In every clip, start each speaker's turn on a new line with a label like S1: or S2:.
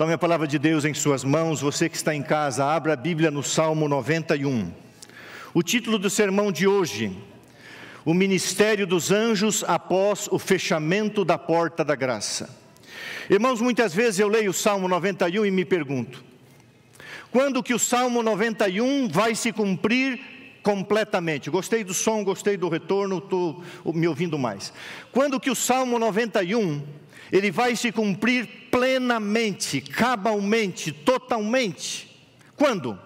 S1: Tome a palavra de Deus em suas mãos, você que está em casa, abra a Bíblia no Salmo 91. O título do sermão de hoje: O ministério dos anjos após o fechamento da porta da graça. Irmãos, muitas vezes eu leio o Salmo 91 e me pergunto: quando que o Salmo 91 vai se cumprir completamente? Gostei do som, gostei do retorno, estou me ouvindo mais. Quando que o Salmo 91 ele vai se cumprir plenamente, cabalmente, totalmente. Quando?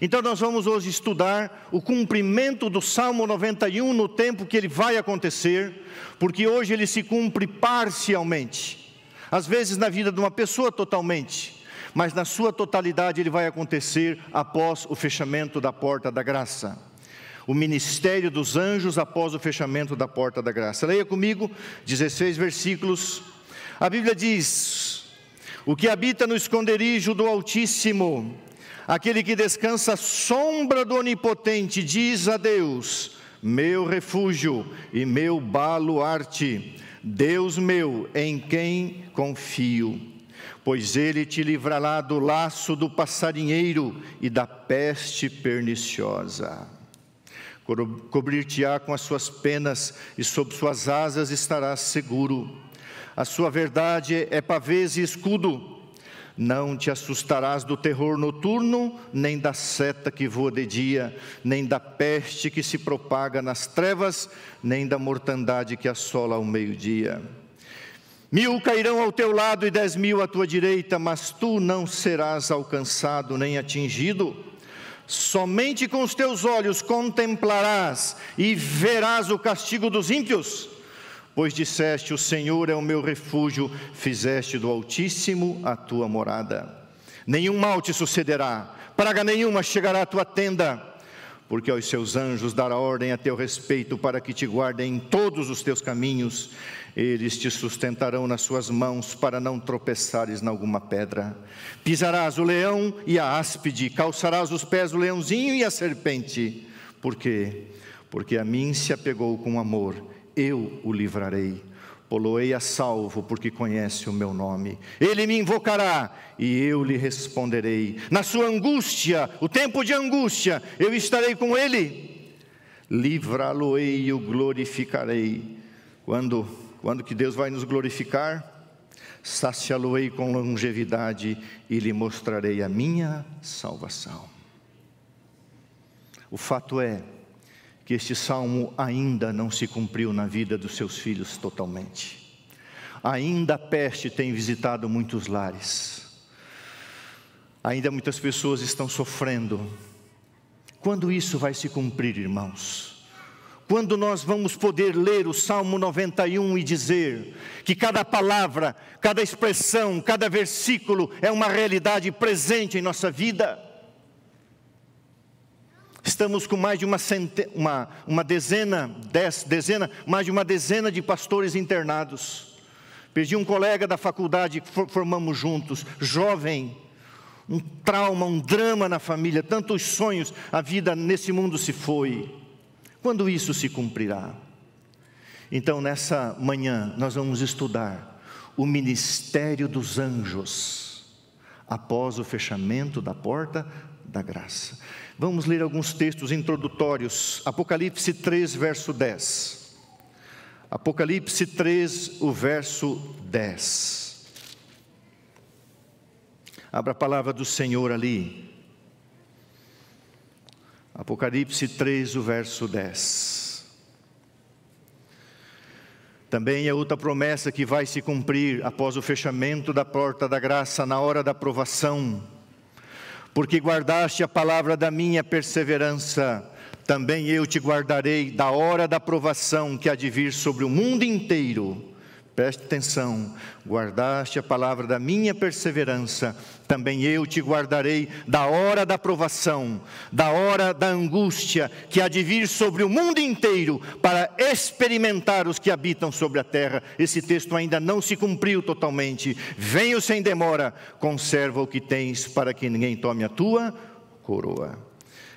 S1: Então nós vamos hoje estudar o cumprimento do Salmo 91 no tempo que ele vai acontecer, porque hoje ele se cumpre parcialmente. Às vezes na vida de uma pessoa totalmente, mas na sua totalidade ele vai acontecer após o fechamento da porta da graça o ministério dos anjos após o fechamento da porta da graça. Leia comigo, 16 versículos. A Bíblia diz: O que habita no esconderijo do Altíssimo, aquele que descansa à sombra do Onipotente, diz a Deus: Meu refúgio e meu baluarte, Deus meu, em quem confio pois ele te livrará do laço do passarinheiro e da peste perniciosa. Cobrir-te-á com as suas penas, e sob suas asas estarás seguro. A sua verdade é pavês e escudo. Não te assustarás do terror noturno, nem da seta que voa de dia, nem da peste que se propaga nas trevas, nem da mortandade que assola ao meio-dia. Mil cairão ao teu lado e dez mil à tua direita, mas tu não serás alcançado nem atingido. Somente com os teus olhos contemplarás e verás o castigo dos ímpios. Pois disseste: O Senhor é o meu refúgio, fizeste do Altíssimo a tua morada. Nenhum mal te sucederá, praga nenhuma chegará à tua tenda porque aos seus anjos dará ordem a teu respeito para que te guardem em todos os teus caminhos. Eles te sustentarão nas suas mãos para não tropeçares em alguma pedra. Pisarás o leão e a áspide, calçarás os pés o leãozinho e a serpente. Por quê? Porque a mim se apegou com amor, eu o livrarei Poloei a salvo, porque conhece o meu nome. Ele me invocará e eu lhe responderei. Na sua angústia, o tempo de angústia, eu estarei com ele. Livrá-lo-ei e o glorificarei. Quando, quando que Deus vai nos glorificar? Saciá-lo-ei com longevidade e lhe mostrarei a minha salvação. O fato é, que este salmo ainda não se cumpriu na vida dos seus filhos totalmente. Ainda a peste tem visitado muitos lares. Ainda muitas pessoas estão sofrendo. Quando isso vai se cumprir, irmãos? Quando nós vamos poder ler o Salmo 91 e dizer que cada palavra, cada expressão, cada versículo é uma realidade presente em nossa vida? Estamos com mais de uma, uma, uma dezena, dez, dezena, mais de uma dezena de pastores internados. Perdi um colega da faculdade que formamos juntos, jovem, um trauma, um drama na família, tantos sonhos, a vida nesse mundo se foi. Quando isso se cumprirá? Então, nessa manhã, nós vamos estudar o ministério dos anjos após o fechamento da porta da graça. Vamos ler alguns textos introdutórios. Apocalipse 3, verso 10. Apocalipse 3, o verso 10. Abra a palavra do Senhor ali. Apocalipse 3, o verso 10. Também é outra promessa que vai se cumprir após o fechamento da porta da graça na hora da provação porque guardaste a palavra da minha perseverança, também eu te guardarei da hora da provação que há de vir sobre o mundo inteiro Preste atenção, guardaste a palavra da minha perseverança, também eu te guardarei da hora da provação, da hora da angústia que há de vir sobre o mundo inteiro para experimentar os que habitam sobre a terra. Esse texto ainda não se cumpriu totalmente. Venho sem demora, conserva o que tens para que ninguém tome a tua coroa.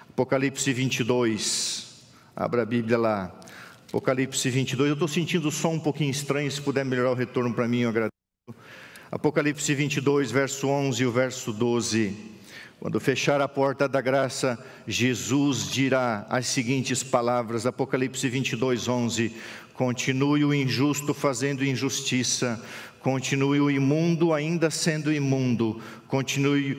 S1: Apocalipse 22, abra a Bíblia lá. Apocalipse 22, eu estou sentindo o som um pouquinho estranho, se puder melhorar o retorno para mim, eu agradeço. Apocalipse 22, verso 11 e o verso 12. Quando fechar a porta da graça, Jesus dirá as seguintes palavras, Apocalipse 22, 11: Continue o injusto fazendo injustiça, continue o imundo ainda sendo imundo, continue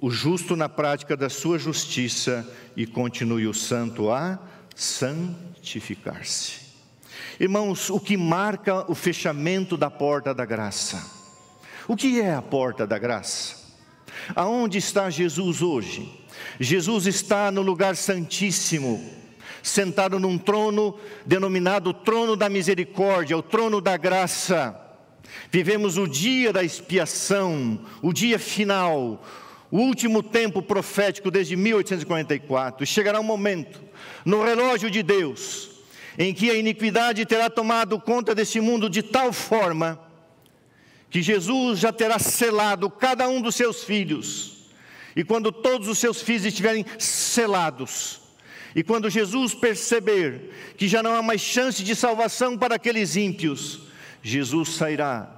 S1: o justo na prática da sua justiça e continue o santo a santificar-se. Irmãos, o que marca o fechamento da porta da graça? O que é a porta da graça? Aonde está Jesus hoje? Jesus está no lugar santíssimo, sentado num trono denominado trono da misericórdia, o trono da graça. Vivemos o dia da expiação, o dia final, o último tempo profético desde 1844. Chegará um momento no relógio de Deus em que a iniquidade terá tomado conta desse mundo de tal forma que Jesus já terá selado cada um dos seus filhos. E quando todos os seus filhos estiverem selados, e quando Jesus perceber que já não há mais chance de salvação para aqueles ímpios, Jesus sairá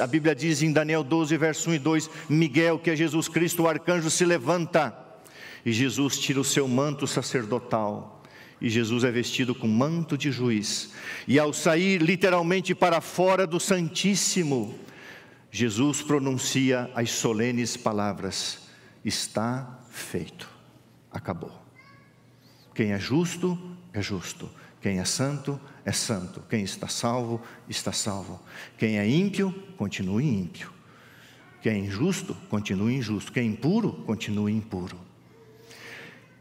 S1: a Bíblia diz em Daniel 12, verso 1 e 2: Miguel, que é Jesus Cristo, o arcanjo, se levanta e Jesus tira o seu manto sacerdotal. E Jesus é vestido com manto de juiz. E ao sair literalmente para fora do Santíssimo, Jesus pronuncia as solenes palavras: Está feito, acabou. Quem é justo, é justo. Quem é santo, é santo. Quem está salvo, está salvo. Quem é ímpio, continue ímpio. Quem é injusto, continue injusto. Quem é impuro, continue impuro.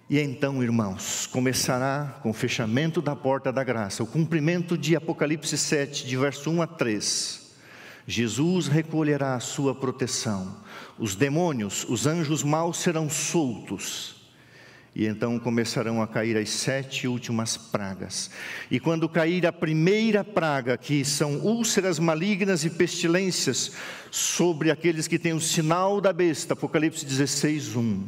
S1: E então, irmãos, começará com o fechamento da porta da graça, o cumprimento de Apocalipse 7, de verso 1 a 3. Jesus recolherá a sua proteção. Os demônios, os anjos maus serão soltos e então começarão a cair as sete últimas pragas. E quando cair a primeira praga, que são úlceras malignas e pestilências, sobre aqueles que têm o sinal da besta, Apocalipse 16, 1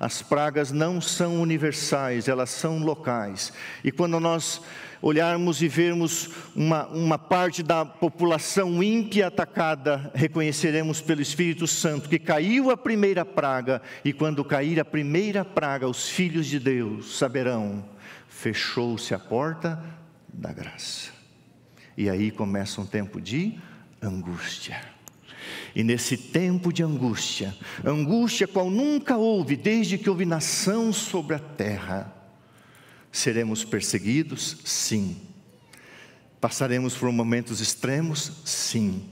S1: as pragas não são universais, elas são locais. E quando nós olharmos e vermos uma, uma parte da população ímpia atacada, reconheceremos pelo Espírito Santo que caiu a primeira praga, e quando cair a primeira praga, os filhos de Deus saberão: fechou-se a porta da graça. E aí começa um tempo de angústia. E nesse tempo de angústia, angústia qual nunca houve desde que houve nação sobre a terra, Seremos perseguidos? Sim. Passaremos por momentos extremos? Sim.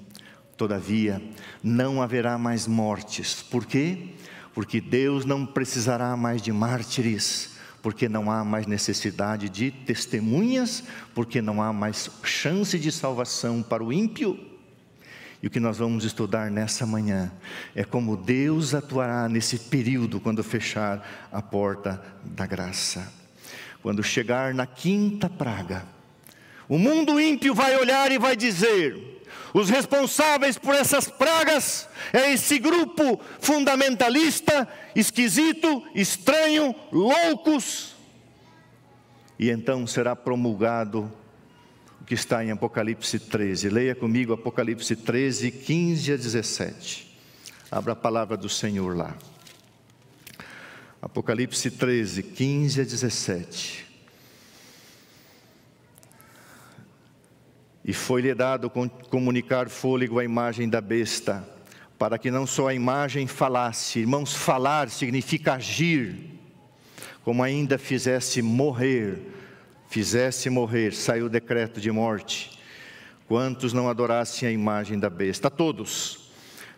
S1: Todavia, não haverá mais mortes. Por quê? Porque Deus não precisará mais de mártires, porque não há mais necessidade de testemunhas, porque não há mais chance de salvação para o ímpio. E o que nós vamos estudar nessa manhã é como Deus atuará nesse período quando fechar a porta da graça. Quando chegar na quinta praga, o mundo ímpio vai olhar e vai dizer: os responsáveis por essas pragas é esse grupo fundamentalista, esquisito, estranho, loucos. E então será promulgado o que está em Apocalipse 13. Leia comigo Apocalipse 13, 15 a 17. Abra a palavra do Senhor lá. Apocalipse 13, 15 a 17. E foi-lhe dado comunicar fôlego à imagem da besta, para que não só a imagem falasse, irmãos, falar significa agir, como ainda fizesse morrer, fizesse morrer, saiu o decreto de morte. Quantos não adorassem a imagem da besta? A todos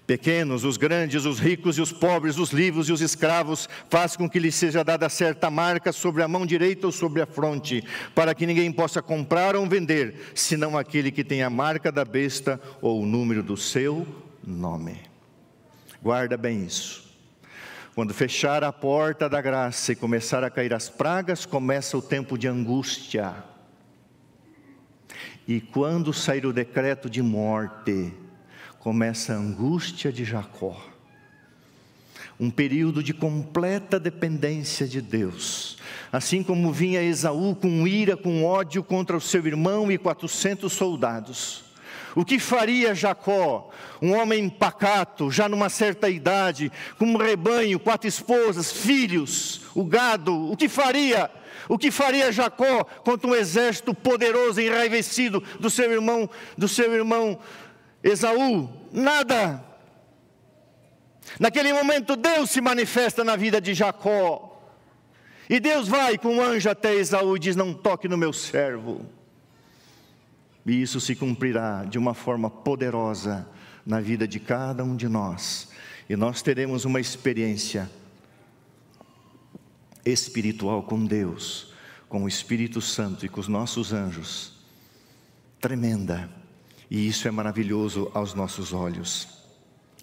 S1: pequenos, os grandes, os ricos e os pobres, os livros e os escravos, faz com que lhes seja dada certa marca sobre a mão direita ou sobre a fronte, para que ninguém possa comprar ou vender, senão aquele que tem a marca da besta ou o número do seu nome. Guarda bem isso. Quando fechar a porta da graça e começar a cair as pragas, começa o tempo de angústia. E quando sair o decreto de morte, começa a angústia de Jacó. Um período de completa dependência de Deus. Assim como vinha Esaú com ira, com ódio contra o seu irmão e 400 soldados. O que faria Jacó, um homem pacato, já numa certa idade, com um rebanho, quatro esposas, filhos, o gado? O que faria? O que faria Jacó contra um exército poderoso e enraivecido do seu irmão, do seu irmão Esaú, nada. Naquele momento, Deus se manifesta na vida de Jacó. E Deus vai com um anjo até Esaú e diz: Não toque no meu servo. E isso se cumprirá de uma forma poderosa na vida de cada um de nós. E nós teremos uma experiência espiritual com Deus, com o Espírito Santo e com os nossos anjos. Tremenda e isso é maravilhoso aos nossos olhos.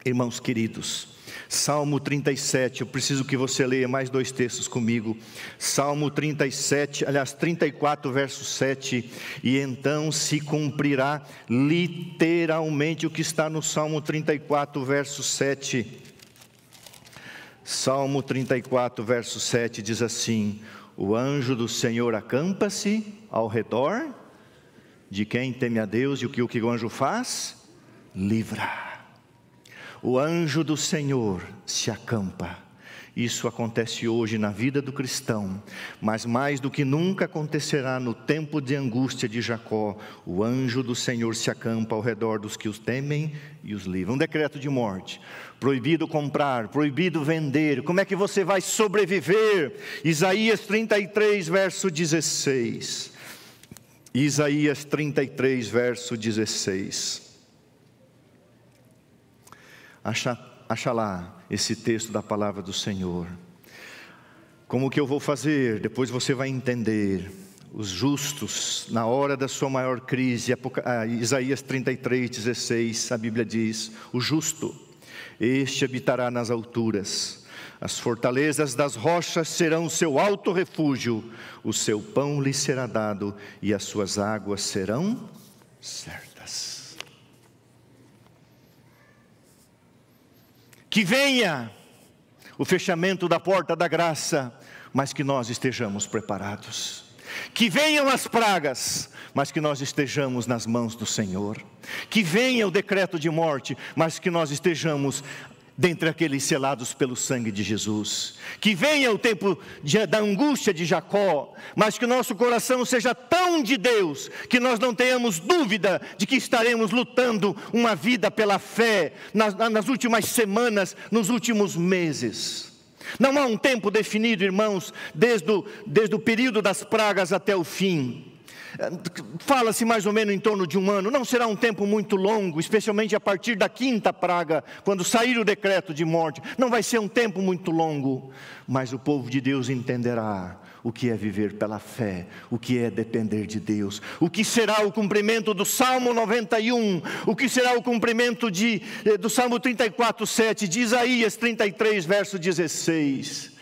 S1: Irmãos queridos, Salmo 37, eu preciso que você leia mais dois textos comigo. Salmo 37, aliás, 34, verso 7. E então se cumprirá literalmente o que está no Salmo 34, verso 7. Salmo 34, verso 7 diz assim: O anjo do Senhor acampa-se ao redor de quem teme a Deus e o que o, que anjo faz? Livra. O anjo do Senhor se acampa. Isso acontece hoje na vida do cristão, mas mais do que nunca acontecerá no tempo de angústia de Jacó. O anjo do Senhor se acampa ao redor dos que os temem e os livra. Um decreto de morte. Proibido comprar, proibido vender. Como é que você vai sobreviver? Isaías 33, verso 16. Isaías 33, verso 16. Acha, acha lá esse texto da palavra do Senhor. Como que eu vou fazer? Depois você vai entender. Os justos, na hora da sua maior crise, ah, Isaías 33, 16, a Bíblia diz: O justo, este habitará nas alturas as fortalezas das rochas serão o seu alto refúgio, o seu pão lhe será dado e as suas águas serão certas. Que venha o fechamento da porta da graça, mas que nós estejamos preparados. Que venham as pragas, mas que nós estejamos nas mãos do Senhor. Que venha o decreto de morte, mas que nós estejamos dentre aqueles selados pelo sangue de Jesus. Que venha o tempo de, da angústia de Jacó, mas que o nosso coração seja tão de Deus que nós não tenhamos dúvida de que estaremos lutando uma vida pela fé nas, nas últimas semanas, nos últimos meses. Não há um tempo definido, irmãos, desde o, desde o período das pragas até o fim. Fala-se mais ou menos em torno de um ano, não será um tempo muito longo, especialmente a partir da quinta praga, quando sair o decreto de morte. Não vai ser um tempo muito longo, mas o povo de Deus entenderá o que é viver pela fé, o que é depender de Deus, o que será o cumprimento do Salmo 91, o que será o cumprimento de, eh, do Salmo 34, 7, de Isaías 33, verso 16.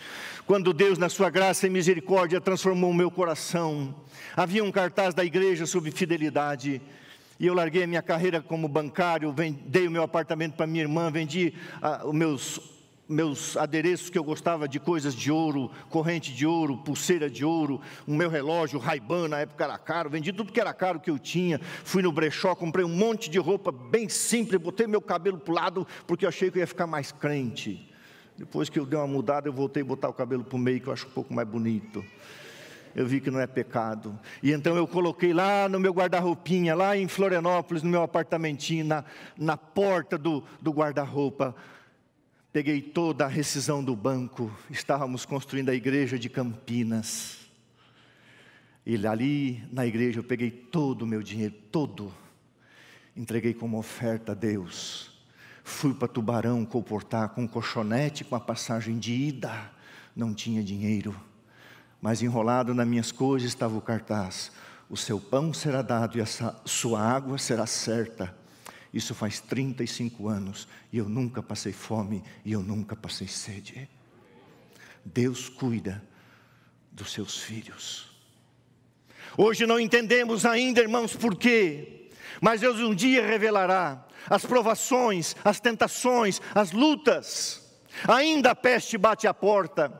S1: Quando Deus, na sua graça e misericórdia, transformou o meu coração, havia um cartaz da igreja sobre fidelidade. E eu larguei a minha carreira como bancário, dei o meu apartamento para minha irmã, vendi ah, os meus, meus adereços que eu gostava de coisas de ouro, corrente de ouro, pulseira de ouro, o meu relógio, ray na época era caro, vendi tudo que era caro que eu tinha. Fui no brechó, comprei um monte de roupa bem simples, botei meu cabelo para o lado porque eu achei que eu ia ficar mais crente. Depois que eu dei uma mudada, eu voltei a botar o cabelo para o meio, que eu acho um pouco mais bonito. Eu vi que não é pecado. E então eu coloquei lá no meu guarda-roupinha, lá em Florianópolis, no meu apartamentinho, na, na porta do, do guarda-roupa. Peguei toda a rescisão do banco. Estávamos construindo a igreja de Campinas. E ali na igreja eu peguei todo o meu dinheiro, todo. Entreguei como oferta a Deus Fui para Tubarão comportar com colchonete, com a passagem de ida. Não tinha dinheiro. Mas enrolado nas minhas coisas estava o cartaz: O seu pão será dado e a sua água será certa. Isso faz 35 anos e eu nunca passei fome e eu nunca passei sede. Deus cuida dos seus filhos. Hoje não entendemos ainda, irmãos, por quê, mas Deus um dia revelará as provações, as tentações, as lutas. Ainda a peste bate à porta,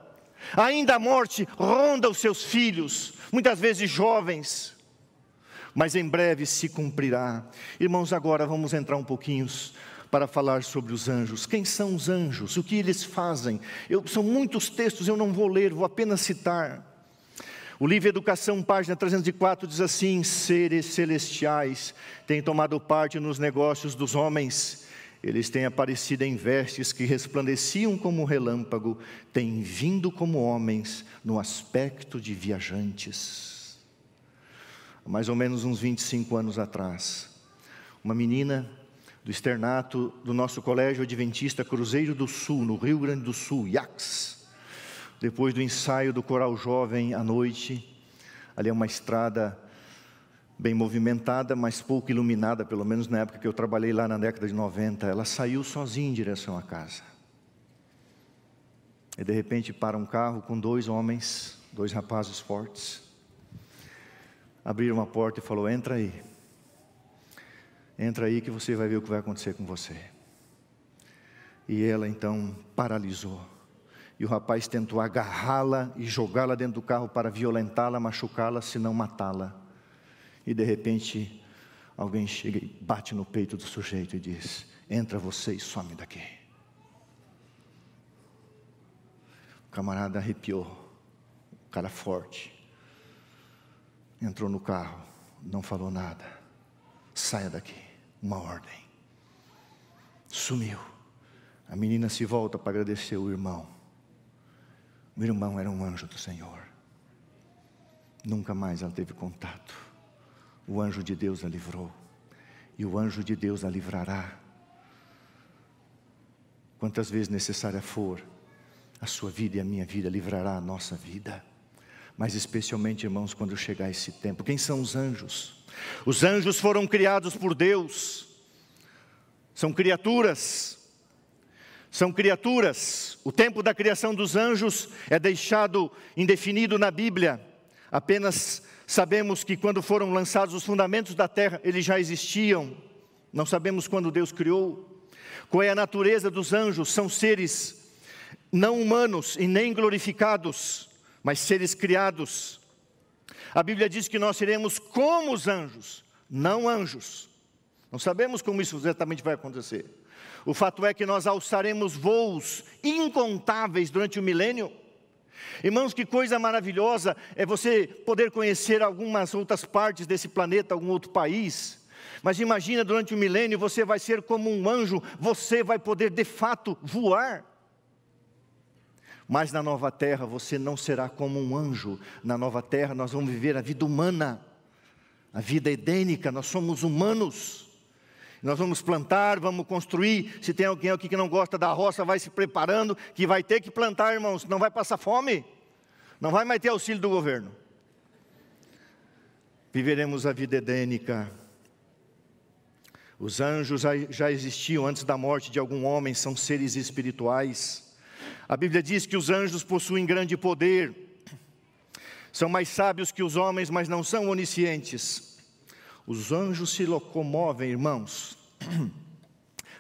S1: ainda a morte ronda os seus filhos, muitas vezes jovens, mas em breve se cumprirá. Irmãos, agora vamos entrar um pouquinho para falar sobre os anjos. Quem são os anjos? O que eles fazem? Eu, são muitos textos, eu não vou ler, vou apenas citar. O livro Educação, página 304, diz assim: Seres celestiais têm tomado parte nos negócios dos homens. Eles têm aparecido em vestes que resplandeciam como relâmpago, têm vindo como homens no aspecto de viajantes. Mais ou menos uns 25 anos atrás, uma menina do externato do nosso colégio adventista Cruzeiro do Sul, no Rio Grande do Sul, Iax, depois do ensaio do coral jovem à noite. Ali é uma estrada bem movimentada, mas pouco iluminada, pelo menos na época que eu trabalhei lá na década de 90. Ela saiu sozinha em direção à casa. E de repente para um carro com dois homens, dois rapazes fortes. Abriram a porta e falou: "Entra aí. Entra aí que você vai ver o que vai acontecer com você." E ela então paralisou e o rapaz tentou agarrá-la e jogá-la dentro do carro para violentá-la, machucá-la, se não matá-la. E de repente, alguém chega e bate no peito do sujeito e diz: Entra você e some daqui. O camarada arrepiou, o cara forte. Entrou no carro, não falou nada. Saia daqui, uma ordem. Sumiu. A menina se volta para agradecer o irmão. Meu irmão era um anjo do Senhor. Nunca mais ela teve contato. O anjo de Deus a livrou. E o anjo de Deus a livrará. Quantas vezes necessária for, a sua vida e a minha vida livrará a nossa vida. Mas especialmente, irmãos, quando chegar esse tempo. Quem são os anjos? Os anjos foram criados por Deus. São criaturas são criaturas. O tempo da criação dos anjos é deixado indefinido na Bíblia. Apenas sabemos que quando foram lançados os fundamentos da terra, eles já existiam. Não sabemos quando Deus criou. Qual é a natureza dos anjos? São seres não humanos e nem glorificados, mas seres criados. A Bíblia diz que nós seremos como os anjos, não anjos. Não sabemos como isso exatamente vai acontecer. O fato é que nós alçaremos voos incontáveis durante o milênio. Irmãos, que coisa maravilhosa é você poder conhecer algumas outras partes desse planeta, algum outro país. Mas imagina durante o milênio você vai ser como um anjo, você vai poder de fato voar. Mas na nova terra você não será como um anjo. Na nova terra nós vamos viver a vida humana, a vida edênica, nós somos humanos. Nós vamos plantar, vamos construir. Se tem alguém aqui que não gosta da roça, vai se preparando, que vai ter que plantar, irmãos, não vai passar fome. Não vai mais ter auxílio do governo. Viveremos a vida edênica. Os anjos já existiam antes da morte de algum homem, são seres espirituais. A Bíblia diz que os anjos possuem grande poder, são mais sábios que os homens, mas não são oniscientes. Os anjos se locomovem, irmãos.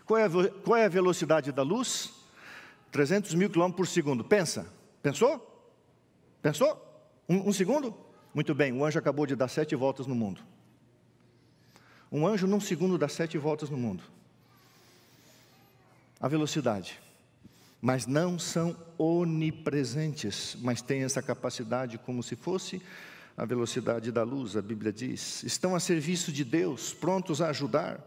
S1: Qual é, a, qual é a velocidade da luz? 300 mil quilômetros por segundo. Pensa. Pensou? Pensou? Um, um segundo? Muito bem, o anjo acabou de dar sete voltas no mundo. Um anjo num segundo dá sete voltas no mundo. A velocidade. Mas não são onipresentes, mas têm essa capacidade como se fosse a velocidade da luz, a Bíblia diz. Estão a serviço de Deus, prontos a ajudar.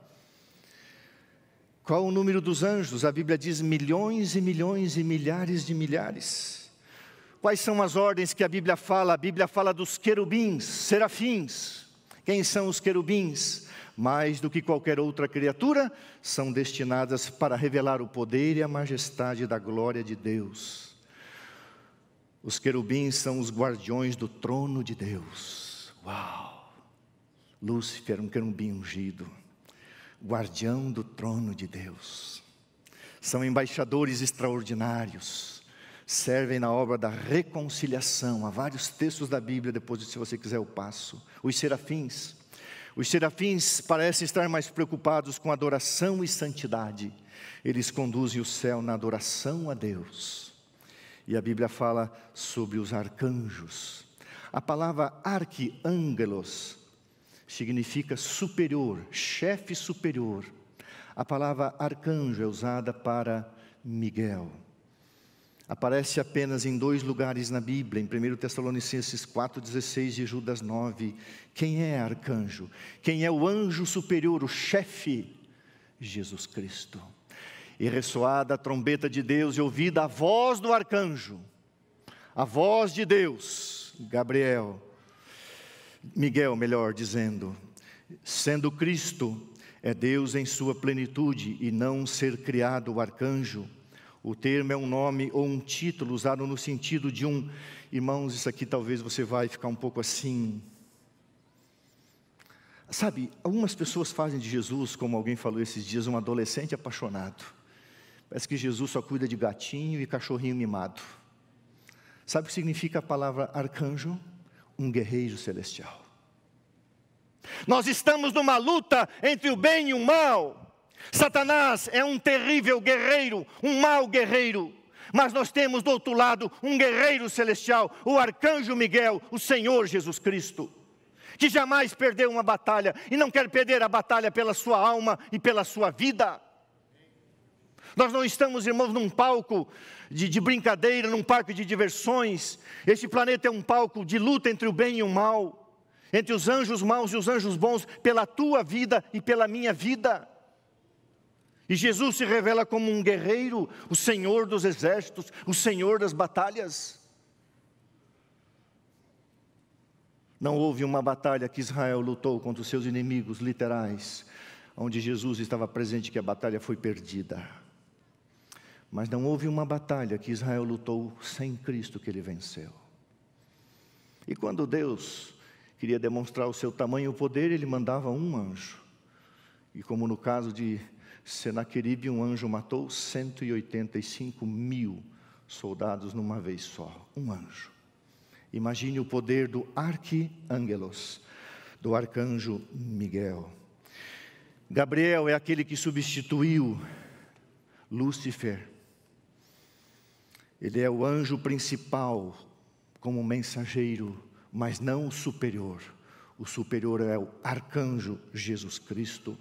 S1: Qual o número dos anjos? A Bíblia diz milhões e milhões e milhares de milhares. Quais são as ordens que a Bíblia fala? A Bíblia fala dos querubins, serafins. Quem são os querubins? Mais do que qualquer outra criatura, são destinadas para revelar o poder e a majestade da glória de Deus. Os querubins são os guardiões do trono de Deus. Uau! Lúcifer um querubim ungido, guardião do trono de Deus. São embaixadores extraordinários, servem na obra da reconciliação. Há vários textos da Bíblia, depois, se você quiser, eu passo. Os serafins. Os serafins parecem estar mais preocupados com adoração e santidade. Eles conduzem o céu na adoração a Deus e a Bíblia fala sobre os arcanjos. A palavra arquiângelos significa superior, chefe superior. A palavra arcanjo é usada para Miguel. Aparece apenas em dois lugares na Bíblia, em 1 Tessalonicenses 4,16 e Judas 9. Quem é arcanjo? Quem é o anjo superior, o chefe? Jesus Cristo. E ressoada a trombeta de Deus e ouvida a voz do arcanjo, a voz de Deus, Gabriel, Miguel, melhor dizendo, sendo Cristo, é Deus em sua plenitude e não ser criado o arcanjo. O termo é um nome ou um título usado no sentido de um, irmãos, isso aqui talvez você vai ficar um pouco assim. Sabe, algumas pessoas fazem de Jesus, como alguém falou esses dias, um adolescente apaixonado. Parece que Jesus só cuida de gatinho e cachorrinho mimado. Sabe o que significa a palavra arcanjo? Um guerreiro celestial. Nós estamos numa luta entre o bem e o mal. Satanás é um terrível guerreiro, um mau guerreiro. Mas nós temos do outro lado um guerreiro celestial, o arcanjo Miguel, o Senhor Jesus Cristo, que jamais perdeu uma batalha e não quer perder a batalha pela sua alma e pela sua vida. Nós não estamos, irmãos, num palco de, de, brincadeira, num parque de diversões. Este planeta é um palco de luta entre o bem e o mal, entre os anjos maus e os anjos bons, pela tua vida e pela minha vida. E Jesus se revela como um guerreiro, o Senhor dos exércitos, o Senhor das batalhas. Não houve uma batalha que Israel lutou contra os seus inimigos literais, onde Jesus estava presente, que a batalha foi perdida. Mas não houve uma batalha que Israel lutou sem Cristo que ele venceu. E quando Deus queria demonstrar o seu tamanho e o poder, ele mandava um anjo. E como no caso de Senaqueribe, um anjo matou 185 mil soldados numa vez só. Um anjo. Imagine o poder do arquiangelos, do arcanjo Miguel. Gabriel é aquele que substituiu Lúcifer ele é o anjo principal como mensageiro, mas não o superior. O superior é o arcanjo Jesus Cristo.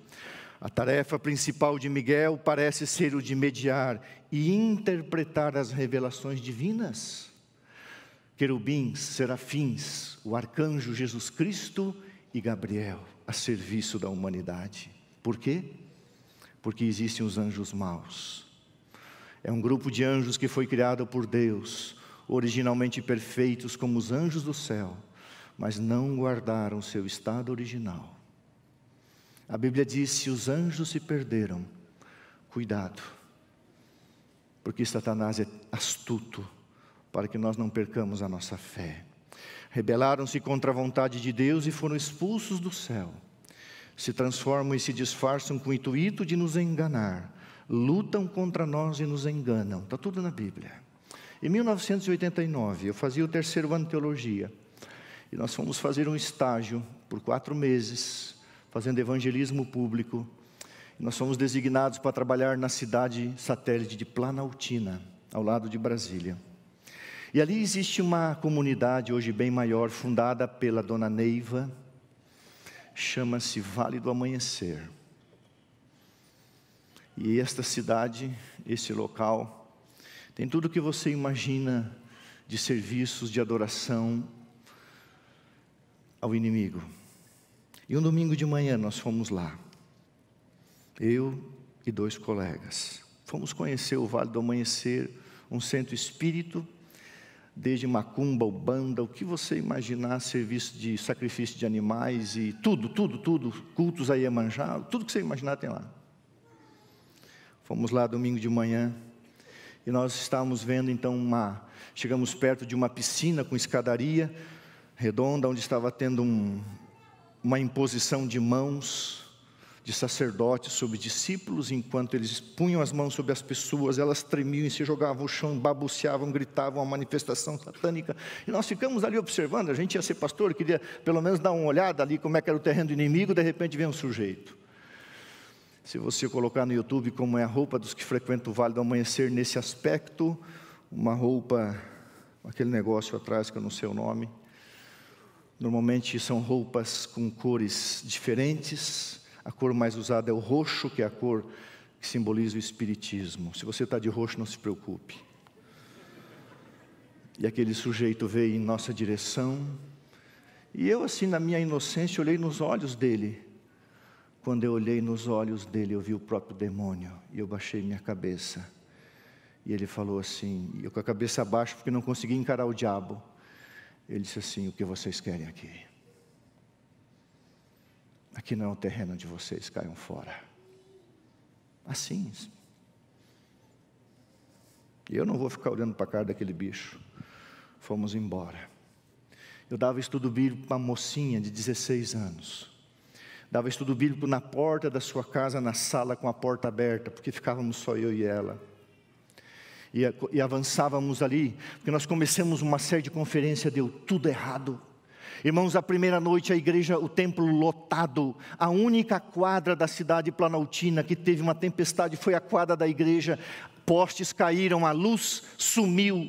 S1: A tarefa principal de Miguel parece ser o de mediar e interpretar as revelações divinas. Querubins, serafins, o arcanjo Jesus Cristo e Gabriel, a serviço da humanidade. Por quê? Porque existem os anjos maus é um grupo de anjos que foi criado por Deus, originalmente perfeitos como os anjos do céu, mas não guardaram seu estado original. A Bíblia diz: se os anjos se perderam, cuidado, porque Satanás é astuto para que nós não percamos a nossa fé. Rebelaram-se contra a vontade de Deus e foram expulsos do céu. Se transformam e se disfarçam com o intuito de nos enganar, lutam contra nós e nos enganam. Está tudo na Bíblia. Em 1989, eu fazia o terceiro ano de teologia. E nós fomos fazer um estágio por quatro meses, fazendo evangelismo público. E nós fomos designados para trabalhar na cidade satélite de Planaltina, ao lado de Brasília. E ali existe uma comunidade hoje bem maior, fundada pela dona Neiva, chama-se Vale do Amanhecer. E esta cidade, esse local, tem tudo o que você imagina de serviços, de adoração ao inimigo. E um domingo de manhã nós fomos lá, eu e dois colegas. Fomos conhecer o Vale do Amanhecer, um centro espírito, desde macumba, ubanda, o que você imaginar, serviço de sacrifício de animais e tudo, tudo, tudo, cultos a Iemanjá, tudo que você imaginar tem lá. Fomos lá domingo de manhã e nós estávamos vendo então uma. Chegamos perto de uma piscina com escadaria redonda, onde estava tendo um, uma imposição de mãos de sacerdotes sobre discípulos, enquanto eles punham as mãos sobre as pessoas, elas tremiam e se jogavam no chão, babuceavam, gritavam, uma manifestação satânica. E nós ficamos ali observando, a gente ia ser pastor, queria pelo menos dar uma olhada ali como é que era o terreno do inimigo, de repente vem um sujeito se você colocar no YouTube como é a roupa dos que frequentam o Vale do Amanhecer nesse aspecto, uma roupa, aquele negócio atrás que eu não sei o nome. Normalmente são roupas com cores diferentes. A cor mais usada é o roxo, que é a cor que simboliza o espiritismo. Se você está de roxo, não se preocupe. E aquele sujeito veio em nossa direção. E eu, assim, na minha inocência, olhei nos olhos dele quando eu olhei nos olhos dele, eu vi o próprio demônio e eu baixei minha cabeça. E ele falou assim, eu com a cabeça baixa porque não conseguia encarar o diabo. Ele disse assim: O que vocês querem aqui? Aqui não é o terreno de vocês, caiam fora. Assim. Eu não vou ficar olhando para a cara daquele bicho. Fomos embora. Eu dava estudo bíblico para uma mocinha de 16 anos. Dava estudo bíblico na porta da sua casa, na sala com a porta aberta, porque ficávamos só eu e ela. E, e avançávamos ali, porque nós começamos uma série de conferências, deu tudo errado. Irmãos, a primeira noite a igreja, o templo lotado, a única quadra da cidade planaltina que teve uma tempestade foi a quadra da igreja. Postes caíram, a luz sumiu,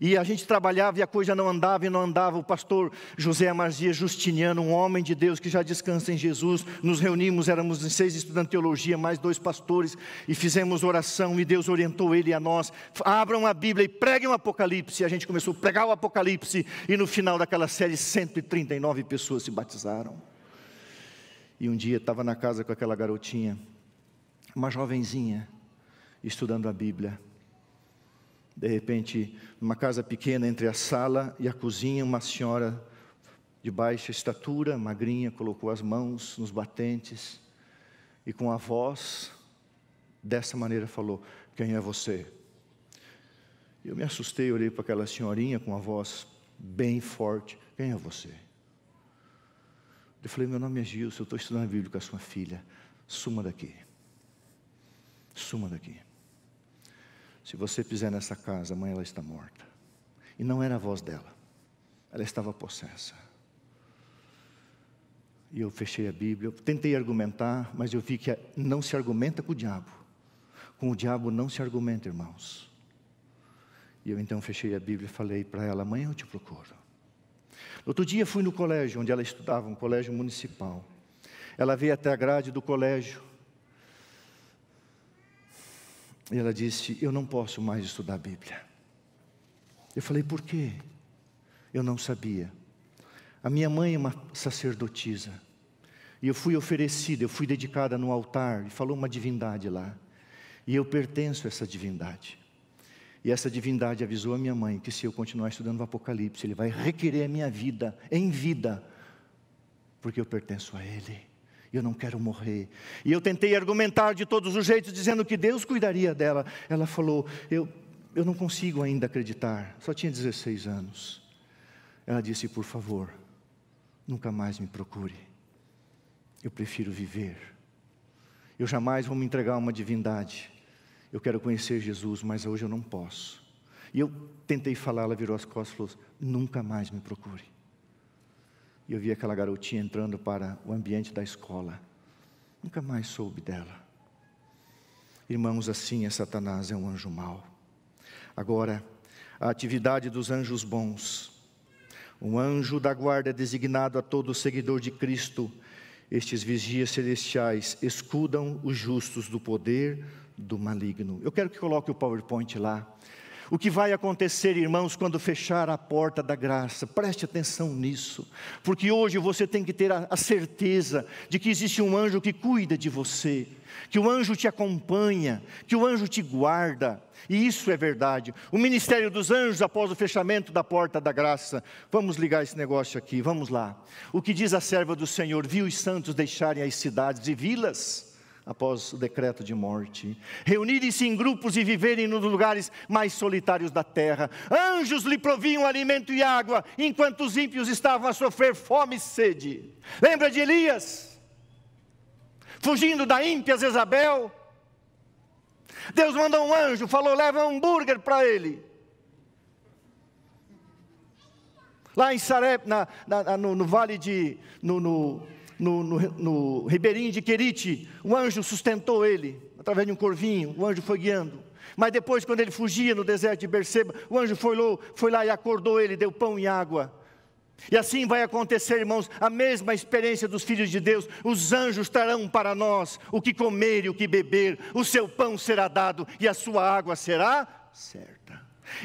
S1: e a gente trabalhava e a coisa não andava e não andava. O pastor José Marzia Justiniano, um homem de Deus que já descansa em Jesus, nos reunimos, éramos seis estudantes de teologia, mais dois pastores, e fizemos oração e Deus orientou ele a nós. Abram a Bíblia e preguem o Apocalipse. E a gente começou a pregar o Apocalipse e no final daquela série 139 pessoas se batizaram. E um dia estava na casa com aquela garotinha, uma jovenzinha, estudando a Bíblia. De repente, numa casa pequena entre a sala e a cozinha, uma senhora de baixa estatura, magrinha, colocou as mãos nos batentes e com a voz dessa maneira falou: Quem é você? Eu me assustei, olhei para aquela senhorinha com a voz bem forte: Quem é você? Eu falei: Meu nome é Gilson, eu estou estudando a Bíblia com a sua filha. Suma daqui. Suma daqui. Se você pisar nessa casa, amanhã ela está morta. E não era a voz dela, ela estava possessa. E eu fechei a Bíblia, eu tentei argumentar, mas eu vi que não se argumenta com o diabo. Com o diabo não se argumenta, irmãos. E eu então fechei a Bíblia e falei para ela: amanhã eu te procuro. No outro dia fui no colégio onde ela estudava, um colégio municipal. Ela veio até a grade do colégio e ela disse: Eu não posso mais estudar a Bíblia. Eu falei: Por quê? Eu não sabia. A minha mãe é uma sacerdotisa. E eu fui oferecida, eu fui dedicada no altar, e falou uma divindade lá. E eu pertenço a essa divindade. E essa divindade avisou a minha mãe que se eu continuar estudando o Apocalipse, ele vai requerer a minha vida, em vida, porque eu pertenço a ele eu não quero morrer. E eu tentei argumentar de todos os jeitos, dizendo que Deus cuidaria dela. Ela falou: Eu, eu não consigo ainda acreditar, só tinha 16 anos. Ela disse: Por favor, nunca mais me procure. Eu prefiro viver. Eu jamais vou me entregar a uma divindade. Eu quero conhecer Jesus, mas hoje eu não posso. E eu tentei falar, ela virou as costas e falou: Nunca mais me procure. E eu vi aquela garotinha entrando para o ambiente da escola. Nunca mais soube dela. Irmãos, assim é Satanás, é um anjo mau. Agora, a atividade dos anjos bons. Um anjo da guarda designado a todo seguidor de Cristo. Estes vigias celestiais escudam os justos do poder do maligno. Eu quero que coloque o PowerPoint lá. O que vai acontecer, irmãos, quando fechar a porta da graça? Preste atenção nisso, porque hoje você tem que ter a certeza de que existe um anjo que cuida de você, que o anjo te acompanha, que o anjo te guarda, e isso é verdade. O ministério dos anjos após o fechamento da porta da graça. Vamos ligar esse negócio aqui, vamos lá. O que diz a serva do Senhor? Viu os santos deixarem as cidades e vilas após o decreto de morte. Reunirem-se em grupos e viverem nos lugares mais solitários da terra. Anjos lhe proviam alimento e água, enquanto os ímpios estavam a sofrer fome e sede. Lembra de Elias? Fugindo da ímpia Isabel, Deus mandou um anjo, falou: leva um hambúrguer para ele. Lá em Sarep, na, na, no, no, vale de. No, no, no, no, no ribeirinho de Querite, um anjo sustentou ele, através de um corvinho, o anjo foi guiando. Mas depois, quando ele fugia no deserto de Berseba, o anjo foi lá, foi lá e acordou ele, deu pão e água. E assim vai acontecer, irmãos, a mesma experiência dos filhos de Deus. Os anjos trarão para nós o que comer e o que beber, o seu pão será dado e a sua água será certa.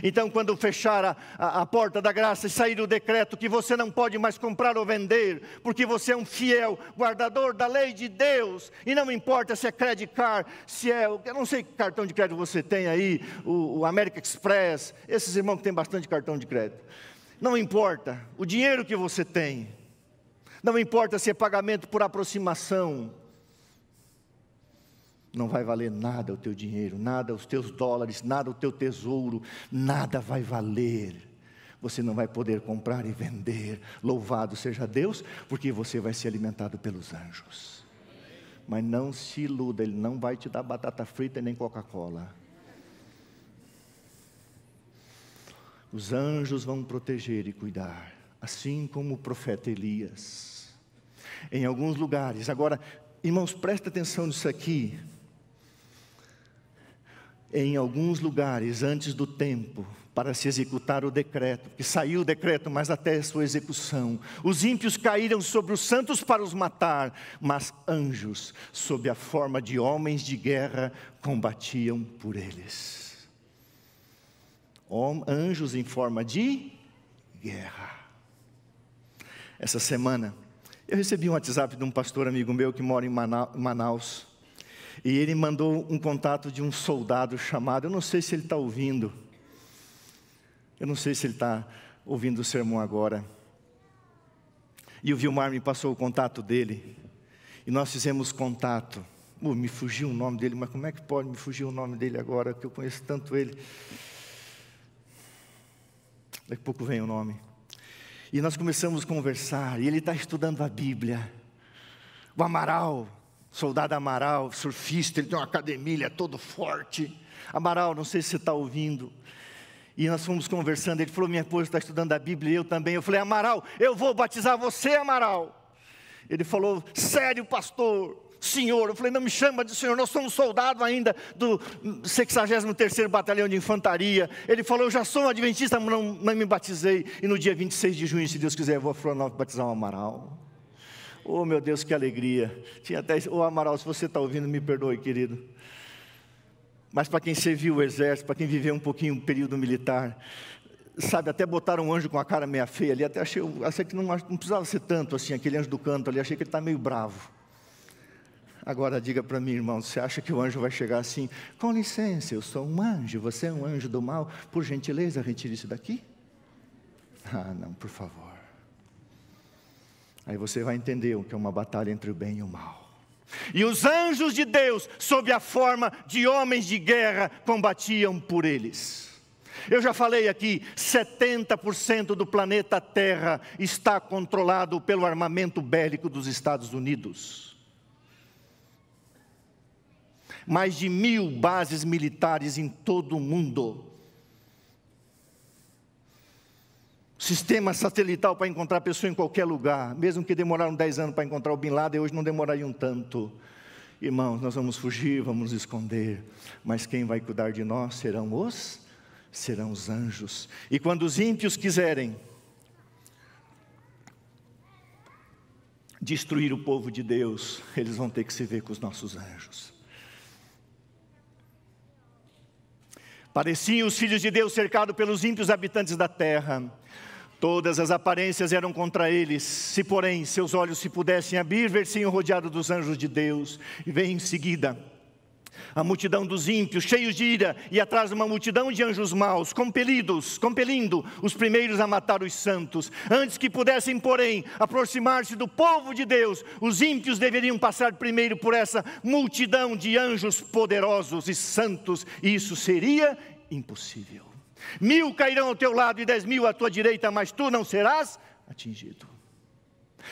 S1: Então, quando fechar a, a, a, porta da graça e sair o decreto que você não pode mais comprar ou vender, porque você é um fiel guardador da lei de Deus, e não importa se é credit card, se é, eu não sei que cartão de crédito você tem aí, o, o American Express, esses irmãos que têm bastante cartão de crédito. Não importa o dinheiro que você tem, não importa se é pagamento por aproximação, não vai valer nada o teu dinheiro, nada os teus dólares, nada o teu tesouro, nada vai valer. Você não vai poder comprar e vender. Louvado seja Deus, porque você vai ser alimentado pelos anjos. Mas não se iluda, Ele não vai te dar batata frita nem Coca-Cola. Os anjos vão proteger e cuidar, assim como o profeta Elias. Em alguns lugares, agora, irmãos, presta atenção nisso aqui em alguns lugares antes do tempo para se executar o decreto, que saiu o decreto, mas até a sua execução. Os ímpios caíram sobre os santos para os matar, mas anjos, sob a forma de homens de guerra, combatiam por eles. Anjos em forma de guerra. Essa semana, eu recebi um WhatsApp de um pastor amigo meu que mora em Manaus e ele mandou um contato de um soldado chamado, eu não sei se ele está ouvindo, eu não sei se ele está ouvindo o sermão agora. E o Vilmar me passou o contato dele, e nós fizemos contato. Uh, me fugiu o nome dele, mas como é que pode me fugir o nome dele agora, que eu conheço tanto ele? Daqui a pouco vem o nome. E nós começamos a conversar, e ele está estudando a Bíblia. O Amaral, soldado Amaral, surfista, ele tem uma academia, ele é todo forte. Amaral, não sei se você está ouvindo. E nós fomos conversando, ele falou: minha esposa está estudando a Bíblia, eu também. Eu falei: Amaral, eu vou batizar você, Amaral. Ele falou: sério, pastor, senhor. Eu falei: não me chama de senhor, nós somos soldados ainda do 63 Batalhão de Infantaria. Ele falou: eu já sou um adventista, não, não me batizei. E no dia 26 de junho, se Deus quiser, eu vou a Florianópolis batizar o Amaral. Oh, meu Deus, que alegria. Tinha até. Ô oh, Amaral, se você está ouvindo, me perdoe, querido. Mas para quem serviu o exército, para quem viveu um pouquinho um período militar, sabe, até botaram um anjo com a cara meia feia ali, até achei, achei que não, não precisava ser tanto assim, aquele anjo do canto ali, achei que ele está meio bravo. Agora diga para mim, irmão, você acha que o anjo vai chegar assim? Com licença, eu sou um anjo, você é um anjo do mal, por gentileza, retire se daqui? Ah, não, por favor. Aí você vai entender o que é uma batalha entre o bem e o mal. E os anjos de Deus, sob a forma de homens de guerra, combatiam por eles. Eu já falei aqui, 70% do planeta Terra está controlado pelo armamento bélico dos Estados Unidos. Mais de mil bases militares em todo o mundo. sistema satelital para encontrar a pessoa em qualquer lugar, mesmo que demoraram 10 anos para encontrar o Bin Laden, hoje não demorariam tanto. Irmãos, nós vamos fugir, vamos nos esconder, mas quem vai cuidar de nós serão os serão os anjos. E quando os ímpios quiserem destruir o povo de Deus, eles vão ter que se ver com os nossos anjos. Pareciam os filhos de Deus cercados pelos ímpios habitantes da terra. Todas as aparências eram contra eles. Se, porém, seus olhos se pudessem abrir, ver-se-iam rodeado dos anjos de Deus. E vem em seguida a multidão dos ímpios, cheios de ira, e atrás uma multidão de anjos maus, compelidos, compelindo os primeiros a matar os santos. Antes que pudessem, porém, aproximar-se do povo de Deus, os ímpios deveriam passar primeiro por essa multidão de anjos poderosos e santos, e isso seria impossível. Mil cairão ao teu lado e dez mil à tua direita, mas tu não serás atingido.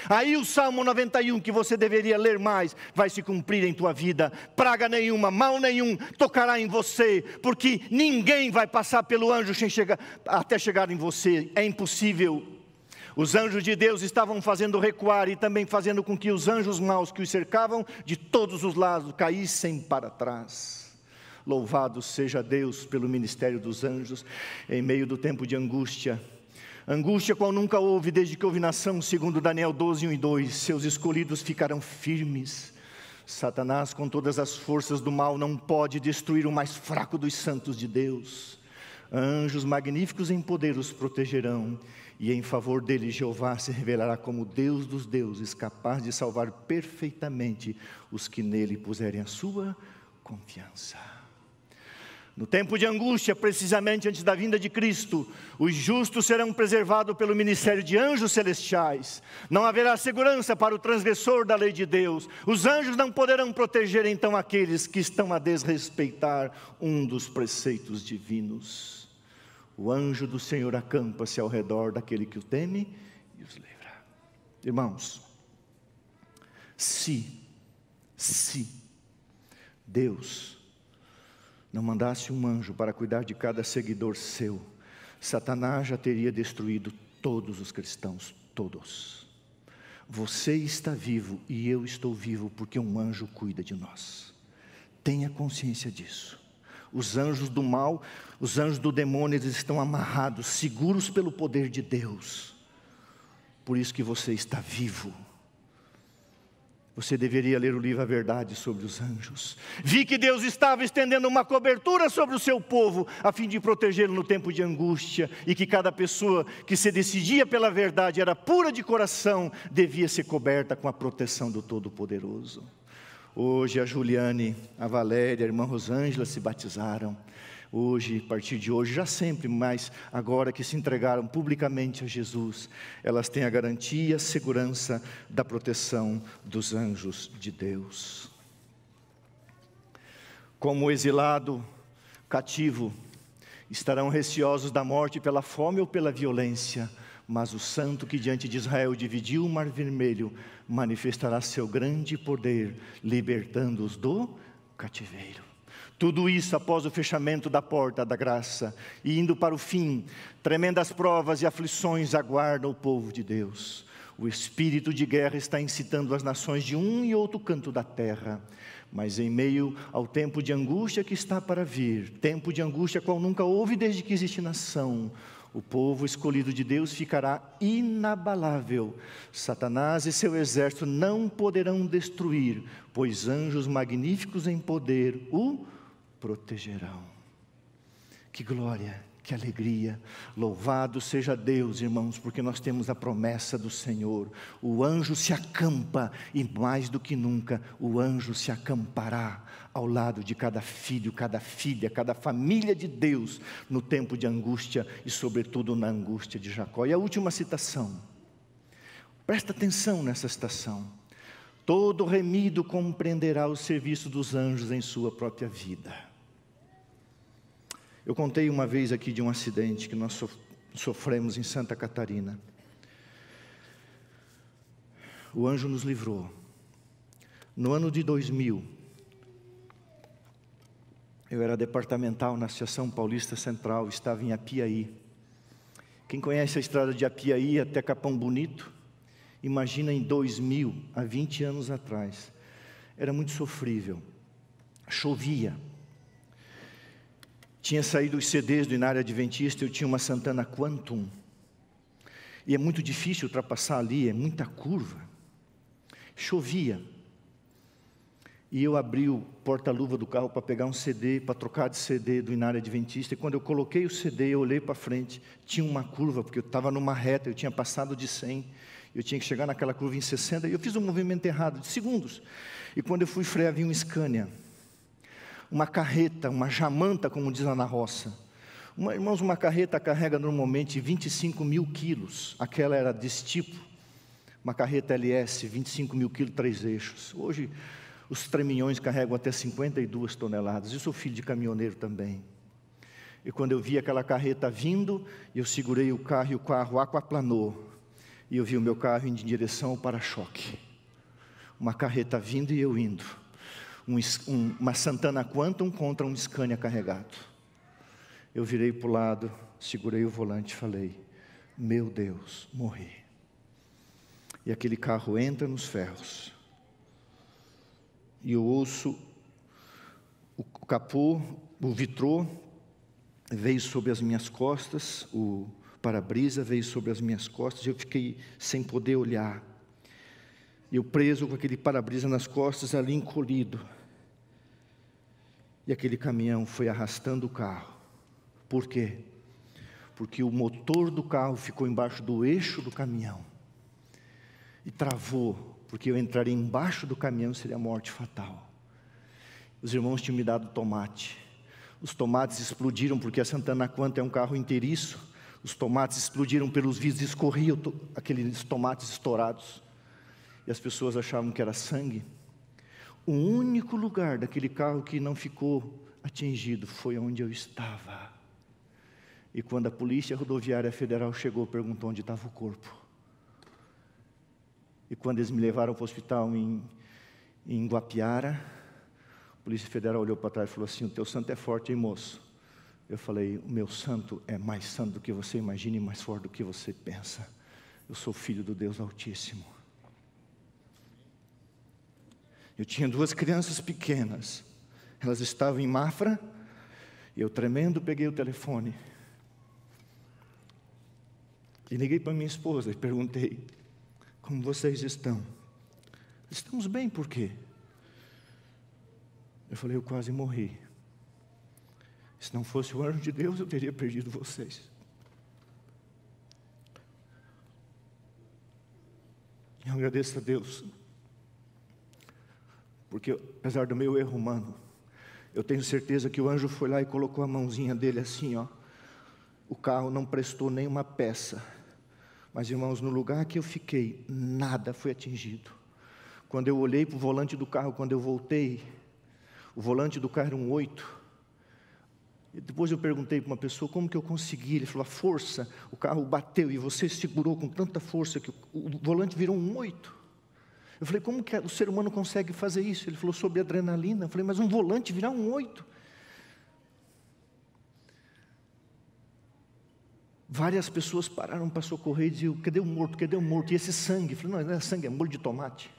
S1: Aí o Salmo 91, que você deveria ler mais, vai se cumprir em tua vida. Praga nenhuma, mal nenhum tocará em você, porque ninguém vai passar pelo anjo chegar, até chegar em você. É impossível. Os anjos de Deus estavam fazendo recuar e também fazendo com que os anjos maus que os cercavam de todos os lados caíssem para trás. Louvado seja Deus pelo ministério dos anjos em meio do tempo de angústia. Angústia qual nunca houve desde que houve nação, segundo Daniel 12, 1 e 2. Seus escolhidos ficarão firmes. Satanás, com todas as forças do mal, não pode destruir o mais fraco dos santos de Deus. Anjos magníficos em poder os protegerão, e em favor dele Jeová se revelará como Deus dos deuses, capaz de salvar perfeitamente os que nele puserem a sua confiança. No tempo de angústia, precisamente antes da vinda de Cristo, os justos serão preservados pelo ministério de anjos celestiais. Não haverá segurança para o transgressor da lei de Deus. Os anjos não poderão proteger então aqueles que estão a desrespeitar um dos preceitos divinos. O anjo do Senhor acampa-se ao redor daquele que o teme e os livra. Irmãos, se, se Deus não mandasse um anjo para cuidar de cada seguidor seu, Satanás já teria destruído todos os cristãos, todos. Você está vivo e eu estou vivo porque um anjo cuida de nós. Tenha consciência disso. Os anjos do mal, os anjos do demônio, eles estão amarrados, seguros pelo poder de Deus. Por isso que você está vivo. Você deveria ler o livro A Verdade sobre os Anjos. Vi que Deus estava estendendo uma cobertura sobre o seu povo, a fim de protegê-lo no tempo de angústia, e que cada pessoa que se decidia pela verdade era pura de coração, devia ser coberta com a proteção do Todo-Poderoso. Hoje a Juliane, a Valéria, a irmã Rosângela se batizaram hoje, a partir de hoje, já sempre, mas agora que se entregaram publicamente a Jesus, elas têm a garantia, a segurança da proteção dos anjos de Deus. Como exilado, cativo, estarão receosos da morte pela fome ou pela violência, mas o santo que diante de Israel dividiu o mar vermelho manifestará seu grande poder, libertando-os do cativeiro. Tudo isso após o fechamento da porta da graça e indo para o fim, tremendas provas e aflições aguardam o povo de Deus. O espírito de guerra está incitando as nações de um e outro canto da terra. Mas em meio ao tempo de angústia que está para vir, tempo de angústia qual nunca houve desde que existe nação, o povo escolhido de Deus ficará inabalável. Satanás e seu exército não poderão destruir, pois anjos magníficos em poder o protegerão. Que glória, que alegria. Louvado seja Deus, irmãos, porque nós temos a promessa do Senhor. O anjo se acampa e mais do que nunca o anjo se acampará ao lado de cada filho, cada filha, cada família de Deus no tempo de angústia e sobretudo na angústia de Jacó. E a última citação. Presta atenção nessa citação. Todo remido compreenderá o serviço dos anjos em sua própria vida. Eu contei uma vez aqui de um acidente que nós sofremos em Santa Catarina. O anjo nos livrou. No ano de 2000, eu era departamental na Associação Paulista Central, estava em Apiaí. Quem conhece a estrada de Apiaí até Capão Bonito, imagina em 2000, há 20 anos atrás. Era muito sofrível. Chovia tinha saído os CDs do Inário Adventista, eu tinha uma Santana Quantum. E é muito difícil ultrapassar ali, é muita curva. Chovia. E eu abri o porta-luva do carro para pegar um CD, para trocar de CD do Inário Adventista. E quando eu coloquei o CD, eu olhei para frente, tinha uma curva, porque eu estava numa reta, eu tinha passado de 100. Eu tinha que chegar naquela curva em 60. E eu fiz um movimento errado, de segundos. E quando eu fui frear, havia um Scania uma carreta, uma jamanta, como diz lá na roça. Uma, irmãos, uma carreta carrega normalmente 25 mil quilos, aquela era desse tipo, uma carreta LS, 25 mil quilos, três eixos. Hoje, os treminhões carregam até 52 toneladas, eu sou filho de caminhoneiro também. E quando eu vi aquela carreta vindo, eu segurei o carro e o carro aquaplanou. E eu vi o meu carro indo em direção ao para-choque. Uma carreta vindo e eu indo um, um, uma Santana Quantum contra um Scania carregado. Eu virei para o lado, segurei o volante e falei: Meu Deus, morri. E aquele carro entra nos ferros. E eu ouço o capô, o vitrô veio sobre as minhas costas, o para-brisa veio sobre as minhas costas, e eu fiquei sem poder olhar. Eu preso com aquele para-brisa nas costas, ali encolhido. E aquele caminhão foi arrastando o carro. Por quê? Porque o motor do carro ficou embaixo do eixo do caminhão e travou, porque eu entraria embaixo do caminhão seria morte fatal. Os irmãos tinham me dado tomate. Os tomates explodiram, porque a Santana Quanta é um carro inteiriço. Os tomates explodiram pelos vidros, escorriam aqueles tomates estourados. E as pessoas achavam que era sangue. O único lugar daquele carro que não ficou atingido foi onde eu estava. E quando a Polícia Rodoviária Federal chegou, perguntou onde estava o corpo. E quando eles me levaram para o hospital em, em Guapiara, a Polícia Federal olhou para trás e falou assim: O teu santo é forte, hein, moço? Eu falei: O meu santo é mais santo do que você imagina e mais forte do que você pensa. Eu sou filho do Deus Altíssimo. Eu tinha duas crianças pequenas. Elas estavam em Mafra. e Eu, tremendo, peguei o telefone. E liguei para minha esposa e perguntei: Como vocês estão? Estamos bem, por quê? Eu falei: Eu quase morri. Se não fosse o anjo de Deus, eu teria perdido vocês. Eu agradeço a Deus porque apesar do meu erro humano, eu tenho certeza que o anjo foi lá e colocou a mãozinha dele assim, ó. O carro não prestou nenhuma peça. Mas, irmãos, no lugar que eu fiquei, nada foi atingido. Quando eu olhei para o volante do carro, quando eu voltei, o volante do carro era um oito. depois eu perguntei para uma pessoa como que eu consegui. Ele falou: a força, o carro bateu e você segurou com tanta força que o volante virou um oito. Eu falei, como que o ser humano consegue fazer isso? Ele falou, sobre adrenalina. Eu falei, mas um volante virar um oito. Várias pessoas pararam para socorrer e diziam, cadê o morto, cadê o morto? E esse sangue? Eu falei, não, não é sangue, é molho de tomate.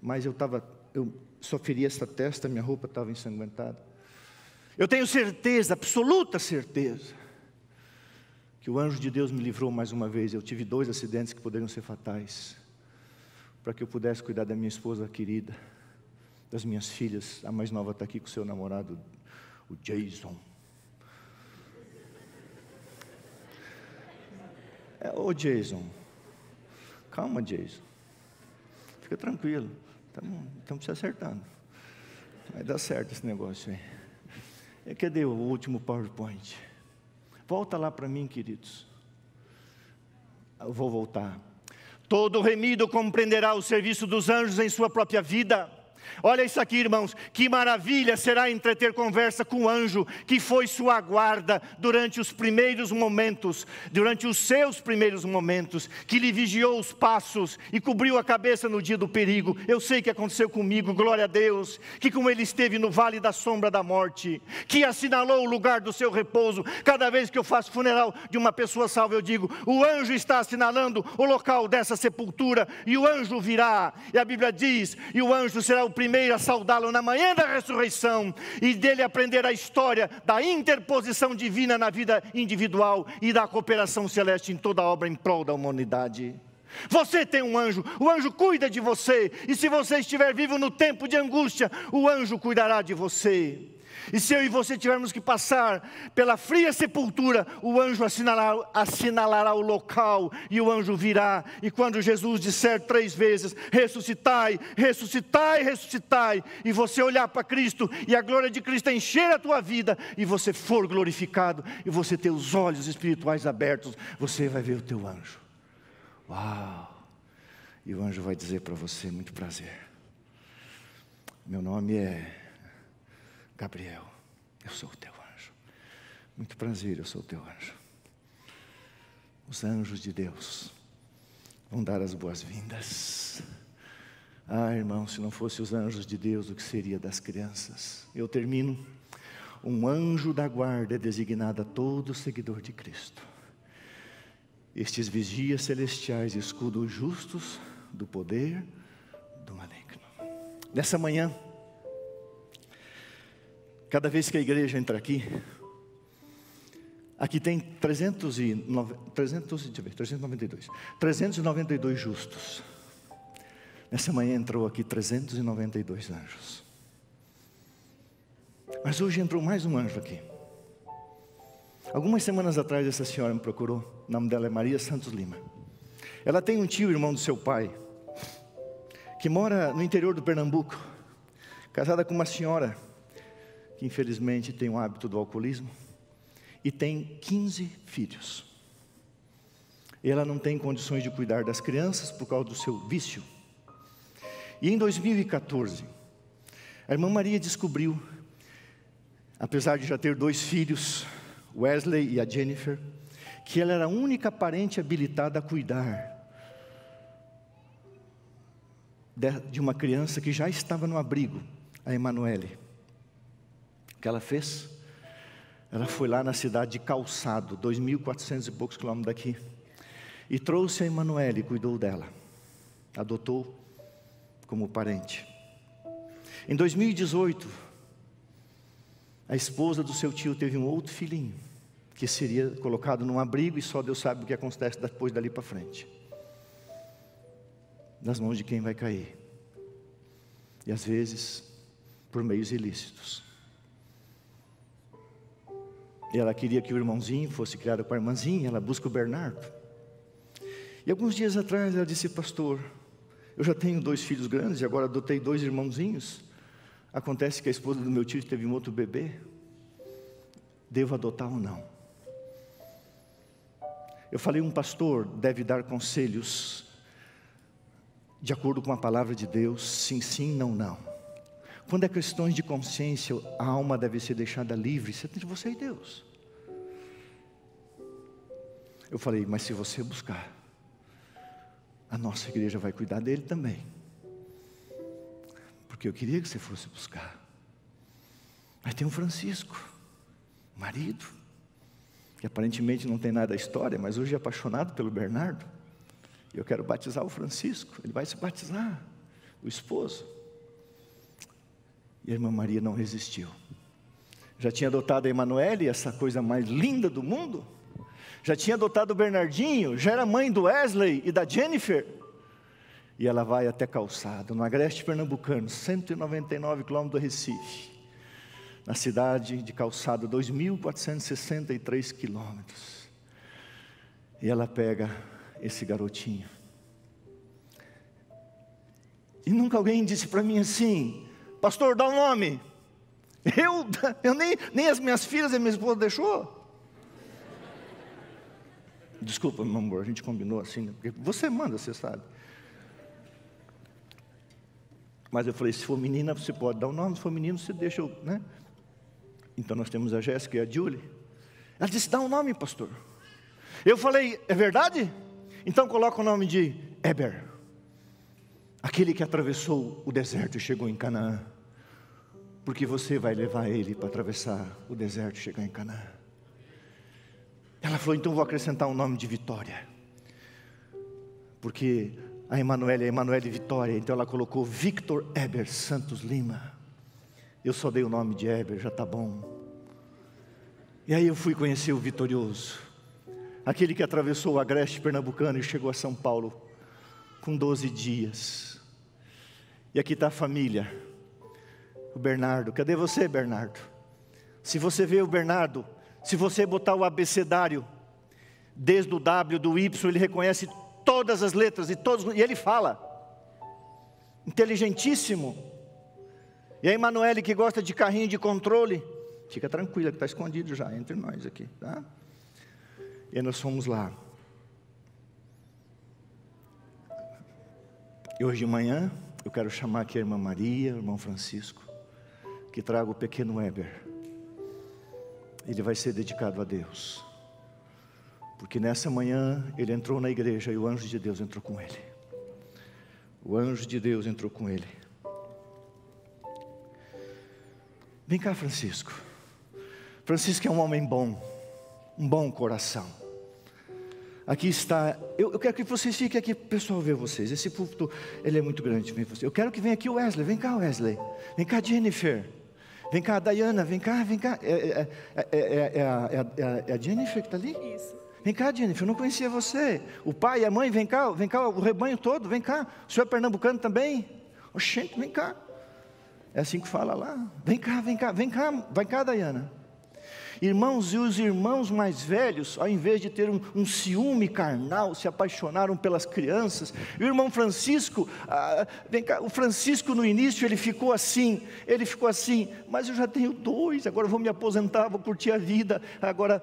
S1: Mas eu estava, eu só feri esta testa, minha roupa estava ensanguentada. Eu tenho certeza, absoluta certeza, que o anjo de Deus me livrou mais uma vez. Eu tive dois acidentes que poderiam ser fatais, para que eu pudesse cuidar da minha esposa querida, das minhas filhas. A mais nova está aqui com seu namorado, o Jason. É, ô Jason, calma, Jason. Fica tranquilo, estamos se acertando. Vai dar certo esse negócio aí. E é, cadê o último PowerPoint? Volta lá para mim, queridos. Eu vou voltar. Todo remido compreenderá o serviço dos anjos em sua própria vida. Olha isso aqui, irmãos. Que maravilha será entreter conversa com o anjo que foi sua guarda durante os primeiros momentos, durante os seus primeiros momentos, que lhe vigiou os passos e cobriu a cabeça no dia do perigo. Eu sei que aconteceu comigo, glória a Deus, que com ele esteve no vale da sombra da morte, que assinalou o lugar do seu repouso. Cada vez que eu faço funeral de uma pessoa salva, eu digo: o anjo está assinalando o local dessa sepultura e o anjo virá. E a Bíblia diz: e o anjo será o primeiro a saudá-lo na manhã da ressurreição e dele aprender a história da interposição divina na vida individual e da cooperação celeste em toda a obra em prol da humanidade. Você tem um anjo, o anjo cuida de você, e se você estiver vivo no tempo de angústia, o anjo cuidará de você. E se eu e você tivermos que passar pela fria sepultura, o anjo assinalará, assinalará o local e o anjo virá. E quando Jesus disser três vezes: ressuscitai, ressuscitai, ressuscitai, e você olhar para Cristo e a glória de Cristo encher a tua vida, e você for glorificado, e você ter os olhos espirituais abertos, você vai ver o teu anjo. Uau! E o anjo vai dizer para você: muito prazer. Meu nome é Gabriel, eu sou o teu anjo. Muito prazer, eu sou o teu anjo. Os anjos de Deus vão dar as boas-vindas. Ah, irmão, se não fosse os anjos de Deus, o que seria das crianças? Eu termino. Um anjo da guarda é designado a todo seguidor de Cristo. Estes vigias celestiais escudam os justos do poder do maligno. Nessa manhã, Cada vez que a igreja entra aqui, aqui tem 392, 392 justos. Nessa manhã entrou aqui 392 anjos. Mas hoje entrou mais um anjo aqui. Algumas semanas atrás, essa senhora me procurou. O nome dela é Maria Santos Lima. Ela tem um tio, irmão do seu pai, que mora no interior do Pernambuco, casada com uma senhora que infelizmente tem o hábito do alcoolismo, e tem 15 filhos. Ela não tem condições de cuidar das crianças por causa do seu vício. E em 2014, a irmã Maria descobriu, apesar de já ter dois filhos, Wesley e a Jennifer, que ela era a única parente habilitada a cuidar de uma criança que já estava no abrigo, a Emanuele que ela fez? Ela foi lá na cidade de Calçado, 2.400 e poucos quilômetros daqui, e trouxe a Emanuele e cuidou dela. Adotou como parente. Em 2018, a esposa do seu tio teve um outro filhinho, que seria colocado num abrigo e só Deus sabe o que acontece depois dali para frente. Nas mãos de quem vai cair. E às vezes, por meios ilícitos. Ela queria que o irmãozinho fosse criado com a irmãzinha, ela busca o Bernardo. E alguns dias atrás ela disse, pastor, eu já tenho dois filhos grandes e agora adotei dois irmãozinhos. Acontece que a esposa do meu tio teve um outro bebê. Devo adotar ou não? Eu falei, um pastor deve dar conselhos de acordo com a palavra de Deus, sim, sim, não, não. Quando é questões de consciência, a alma deve ser deixada livre, Você tem entre você e Deus. Eu falei, mas se você buscar, a nossa igreja vai cuidar dele também. Porque eu queria que você fosse buscar. Mas tem um Francisco, marido, que aparentemente não tem nada a história, mas hoje é apaixonado pelo Bernardo. Eu quero batizar o Francisco, ele vai se batizar, o esposo. E a irmã Maria não resistiu. Já tinha adotado a Emanuele, essa coisa mais linda do mundo. Já tinha adotado o Bernardinho, já era mãe do Wesley e da Jennifer. E ela vai até Calçado, no agreste pernambucano, 199 quilômetros do Recife. Na cidade de Calçado, 2.463 quilômetros. E ela pega esse garotinho. E nunca alguém disse para mim assim: pastor, dá um nome. Eu, eu nem, nem as minhas filhas e minha esposa deixou. Desculpa, meu amor, a gente combinou assim, né? porque você manda, você sabe. Mas eu falei, se for menina, você pode dar o um nome, se for menino, você deixa, né? Então nós temos a Jéssica e a Julie. Ela disse, dá o um nome, pastor. Eu falei, é verdade? Então coloca o nome de Eber aquele que atravessou o deserto e chegou em Canaã, porque você vai levar ele para atravessar o deserto e chegar em Canaã. Ela falou: então vou acrescentar um nome de Vitória, porque a Emanuele é Emanuele Vitória, então ela colocou Victor Eber Santos Lima. Eu só dei o nome de Eber, já está bom. E aí eu fui conhecer o vitorioso, aquele que atravessou o agreste pernambucano e chegou a São Paulo com 12 dias. E aqui está a família. O Bernardo, cadê você, Bernardo? Se você vê o Bernardo, se você botar o abecedário, desde o W, do Y, ele reconhece todas as letras e todos, e ele fala. Inteligentíssimo. E a Emanuele, que gosta de carrinho de controle, fica tranquila, que está escondido já entre nós aqui, tá? E nós fomos lá. E hoje de manhã, eu quero chamar aqui a irmã Maria, irmão Francisco, que traga o pequeno Weber. Ele vai ser dedicado a Deus. Porque nessa manhã ele entrou na igreja e o anjo de Deus entrou com ele. O anjo de Deus entrou com ele. Vem cá, Francisco. Francisco é um homem bom, um bom coração. Aqui está. Eu, eu, quero que vocês fiquem aqui, pessoal, ver vocês. Esse púlpito, ele é muito grande. Vem você. Eu quero que venha aqui o Wesley. Vem cá, Wesley. Vem cá, Jennifer. Vem cá, Diana. Vem cá, vem cá. É, é, é, é a, a, Jennifer que está ali? Isso. Vem cá, Jennifer. Eu não conhecia você. O pai a mãe, vem cá. Vem cá, o rebanho todo. Vem cá. O senhor é pernambucano também? Oxente, vem cá. É assim que fala lá. Vem cá, vem cá, vem cá. Vem cá, Diana. Irmãos, e os irmãos mais velhos, ao invés de ter um, um ciúme carnal, se apaixonaram pelas crianças. E o irmão Francisco, ah, cá, o Francisco no início ele ficou assim, ele ficou assim, mas eu já tenho dois, agora vou me aposentar, vou curtir a vida. Agora,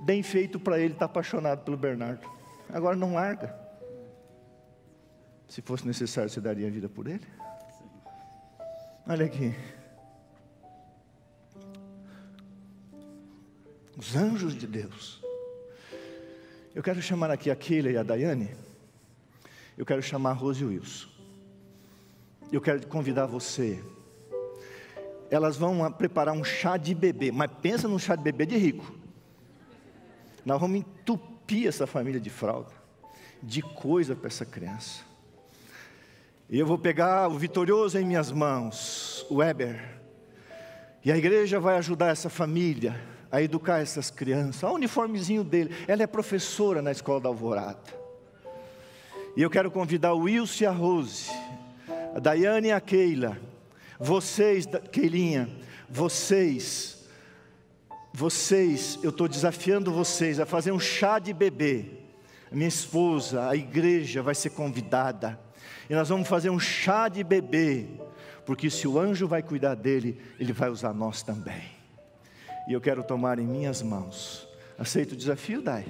S1: bem feito para ele, estar tá apaixonado pelo Bernardo. Agora não larga. Se fosse necessário, você daria a vida por ele? Olha aqui. os anjos de Deus. Eu quero chamar aqui a Keila e a Daiane. Eu quero chamar a Rose Wilson. Eu quero convidar você. Elas vão preparar um chá de bebê, mas pensa num chá de bebê de rico. Nós vamos entupir essa família de fralda, de coisa para essa criança. E eu vou pegar o vitorioso em minhas mãos, o Weber. E a igreja vai ajudar essa família a educar essas crianças, o uniformezinho dele. Ela é professora na escola da Alvorada. E eu quero convidar o Wilson e a Rose, a Daiane e a Keila, vocês, Keilinha, vocês, vocês, eu estou desafiando vocês a fazer um chá de bebê. Minha esposa, a igreja vai ser convidada, e nós vamos fazer um chá de bebê, porque se o anjo vai cuidar dele, ele vai usar nós também e eu quero tomar em minhas mãos. Aceita o desafio, Dai?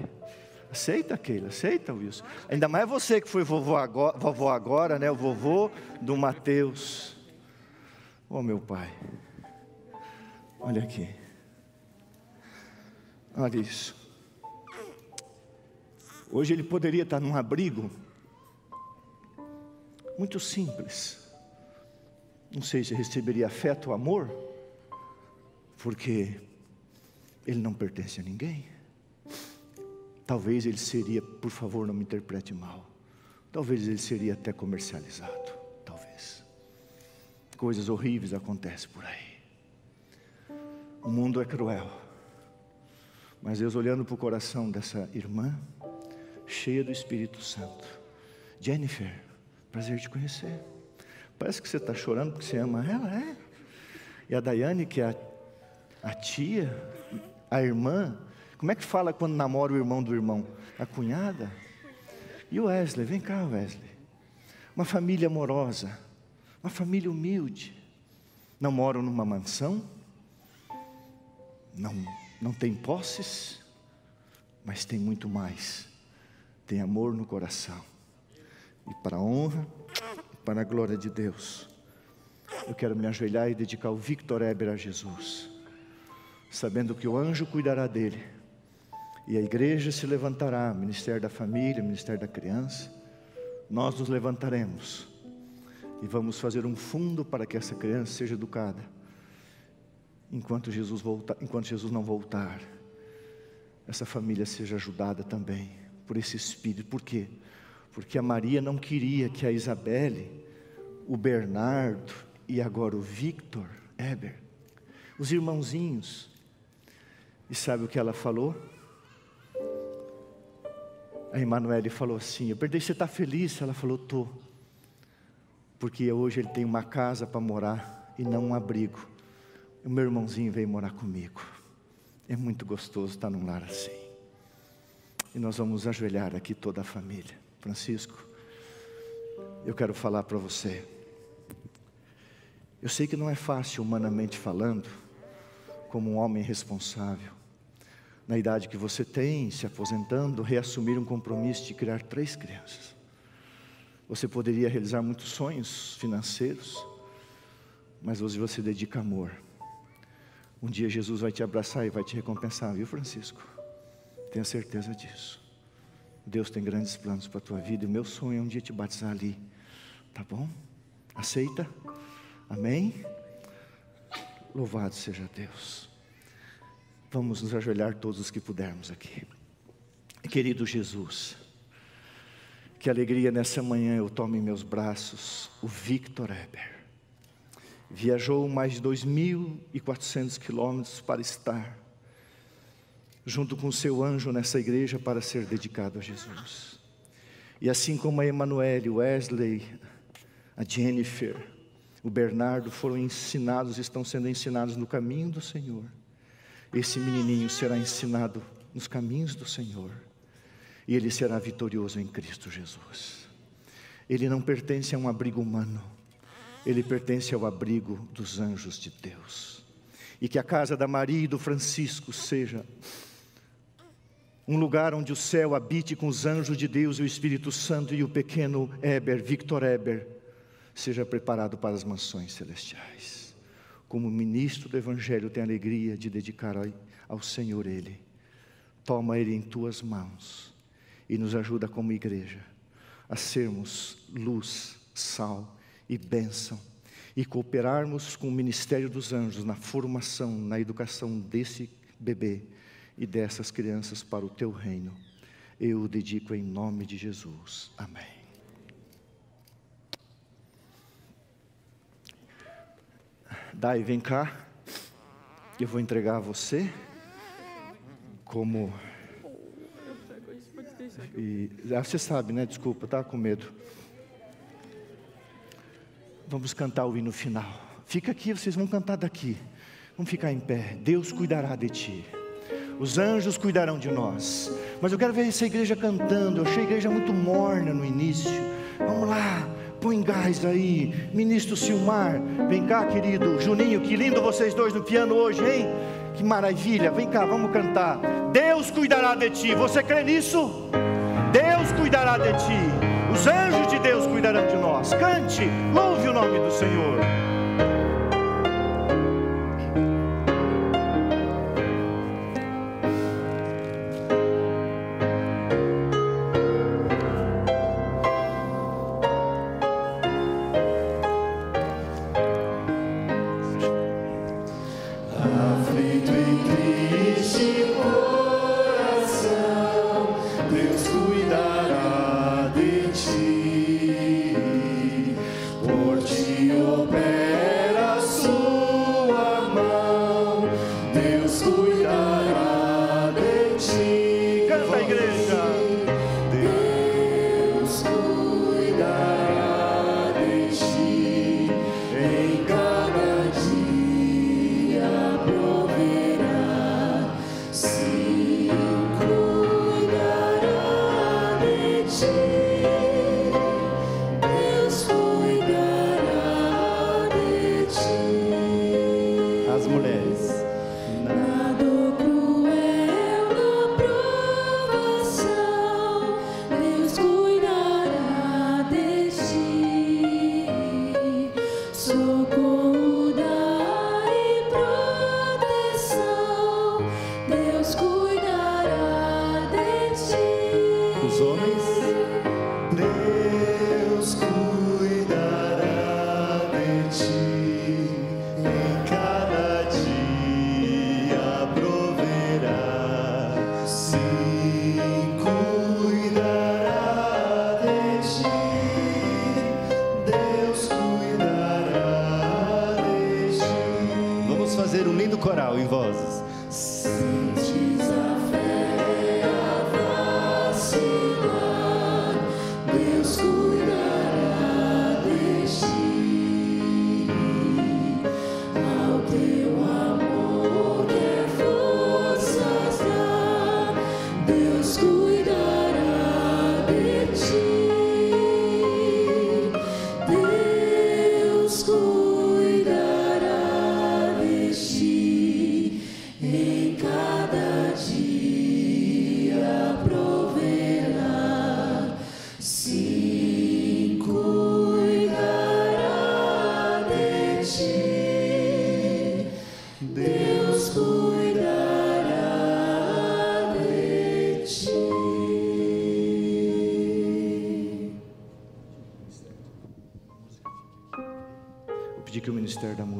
S1: Aceita, Keila, aceita, Wilson. Ainda mais você que foi vovô agora, agora, né? O vovô do Mateus. Oh, meu pai. Olha aqui. Olha isso. Hoje ele poderia estar num abrigo muito simples. Não sei se receberia afeto ou amor, porque ele não pertence a ninguém. Talvez ele seria, por favor, não me interprete mal. Talvez ele seria até comercializado. Talvez. Coisas horríveis acontecem por aí. O mundo é cruel. Mas Deus, olhando para o coração dessa irmã, cheia do Espírito Santo, Jennifer, prazer te conhecer. Parece que você está chorando porque você ama ela, é? E a Daiane, que é a, a tia, a irmã. Como é que fala quando namora o irmão do irmão? A cunhada? E o Wesley, vem cá, Wesley. Uma família amorosa, uma família humilde. Não moram numa mansão, não, não tem posses, mas tem muito mais. Tem amor no coração. E para a honra, para a glória de Deus, eu quero me ajoelhar e dedicar o Victor Eber a Jesus sabendo que o anjo cuidará dele. E a igreja se levantará, Ministério da Família, Ministério da Criança. Nós nos levantaremos e vamos fazer um fundo para que essa criança seja educada. Enquanto Jesus, volta, enquanto Jesus não voltar, essa família seja ajudada também por esse espírito. Por quê? Porque a Maria não queria que a Isabelle, o Bernardo e agora o Victor Eber, os irmãozinhos, e sabe o que ela falou? A Emanuele falou assim: Eu perdi você está feliz? Ela falou: Tô. Porque hoje ele tem uma casa para morar e não um abrigo. O meu irmãozinho veio morar comigo. É muito gostoso estar tá num lar assim. E nós vamos ajoelhar aqui toda a família. Francisco, eu quero falar para você. Eu sei que não é fácil, humanamente falando, como um homem responsável, na idade que você tem, se aposentando, reassumir um compromisso de criar três crianças. Você poderia realizar muitos sonhos financeiros, mas hoje você dedica amor. Um dia Jesus vai te abraçar e vai te recompensar, viu, Francisco? Tenha certeza disso. Deus tem grandes planos para a tua vida. O meu sonho é um dia te batizar ali. Tá bom? Aceita? Amém? Louvado seja Deus. Vamos nos ajoelhar todos os que pudermos aqui. Querido Jesus, que alegria nessa manhã eu tomo em meus braços o Victor Eber. Viajou mais de 2.400 quilômetros para estar junto com seu anjo nessa igreja para ser dedicado a Jesus. E assim como a Emanuele, o Wesley, a Jennifer, o Bernardo foram ensinados, estão sendo ensinados no caminho do Senhor esse menininho será ensinado nos caminhos do Senhor e ele será vitorioso em Cristo Jesus. Ele não pertence a um abrigo humano, ele pertence ao abrigo dos anjos de Deus. E que a casa da Maria e do Francisco seja um lugar onde o céu habite com os anjos de Deus e o Espírito Santo e o pequeno Eber, Victor Eber, seja preparado para as mansões celestiais como ministro do Evangelho, tem a alegria de dedicar ao Senhor ele. Toma ele em tuas mãos e nos ajuda como igreja a sermos luz, sal e bênção e cooperarmos com o ministério dos anjos na formação, na educação desse bebê e dessas crianças para o teu reino. Eu o dedico em nome de Jesus. Amém. Dai, vem cá, eu vou entregar a você como. E, ah, você sabe, né? Desculpa, tá com medo. Vamos cantar o hino final. Fica aqui, vocês vão cantar daqui. Vamos ficar em pé. Deus cuidará de ti. Os anjos cuidarão de nós. Mas eu quero ver essa igreja cantando. Eu achei a igreja muito morna no início. Vamos lá. Põe gás aí. Ministro Silmar, vem cá, querido. Juninho, que lindo vocês dois no piano hoje, hein? Que maravilha. Vem cá, vamos cantar. Deus cuidará de ti. Você crê nisso? Deus cuidará de ti. Os anjos de Deus cuidarão de nós. Cante, louve o nome do Senhor.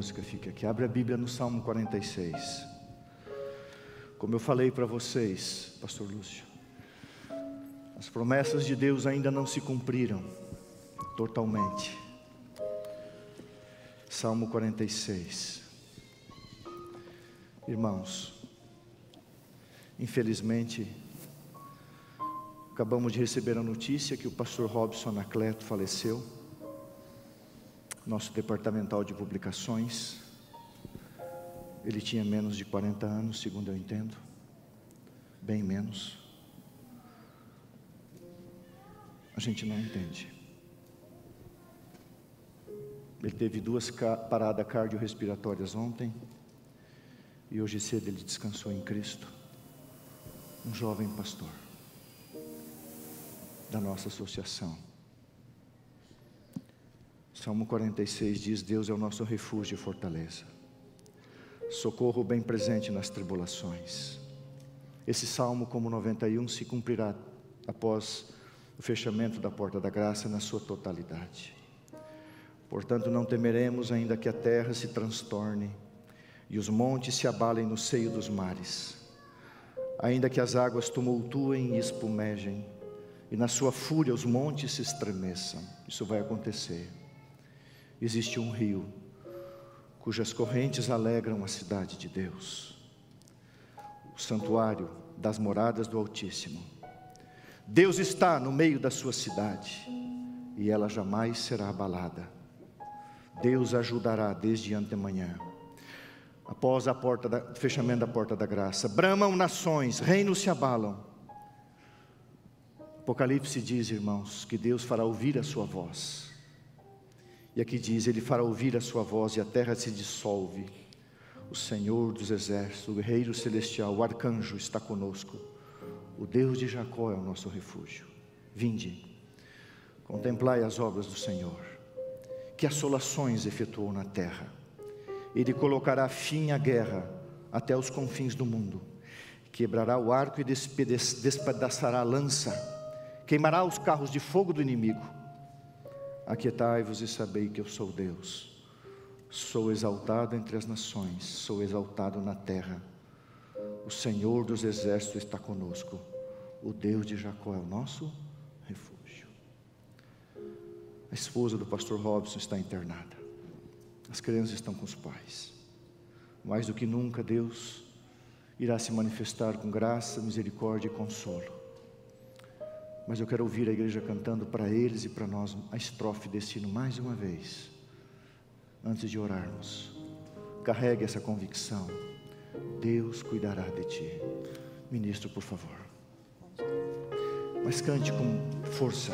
S1: música, fica aqui. Abre a Bíblia no Salmo 46. Como eu falei para vocês, Pastor Lúcio, as promessas de Deus ainda não se cumpriram totalmente. Salmo 46. Irmãos, infelizmente, acabamos de receber a notícia que o pastor Robson Anacleto faleceu nosso departamental de publicações. Ele tinha menos de 40 anos, segundo eu entendo, bem menos. A gente não entende. Ele teve duas paradas cardiorrespiratórias ontem e hoje cedo ele descansou em Cristo. Um jovem pastor da nossa associação. Salmo 46 diz: Deus é o nosso refúgio e fortaleza, socorro bem presente nas tribulações. Esse salmo, como 91, se cumprirá após o fechamento da porta da graça na sua totalidade. Portanto, não temeremos, ainda que a terra se transtorne e os montes se abalem no seio dos mares, ainda que as águas tumultuem e espumejem, e na sua fúria os montes se estremeçam. Isso vai acontecer existe um rio cujas correntes alegram a cidade de Deus, o santuário das moradas do Altíssimo. Deus está no meio da sua cidade e ela jamais será abalada. Deus ajudará desde antemanhã. Após a porta da, fechamento da porta da graça, bramam nações, reinos se abalam. Apocalipse diz, irmãos, que Deus fará ouvir a sua voz e aqui diz: Ele fará ouvir a sua voz e a terra se dissolve. O Senhor dos exércitos, o guerreiro celestial, o arcanjo está conosco. O Deus de Jacó é o nosso refúgio. Vinde, contemplai as obras do Senhor, que assolações efetuou na terra. Ele colocará fim à guerra até os confins do mundo. Quebrará o arco e despedaçará a lança. Queimará os carros de fogo do inimigo Aquietai-vos e sabei que eu sou Deus. Sou exaltado entre as nações, sou exaltado na terra. O Senhor dos exércitos está conosco. O Deus de Jacó é o nosso refúgio. A esposa do pastor Robson está internada. As crianças estão com os pais. Mais do que nunca, Deus irá se manifestar com graça, misericórdia e consolo mas eu quero ouvir a igreja cantando para eles e para nós a estrofe desse hino mais uma vez, antes de orarmos. Carregue essa convicção: Deus cuidará de ti. Ministro, por favor. Mas cante com força.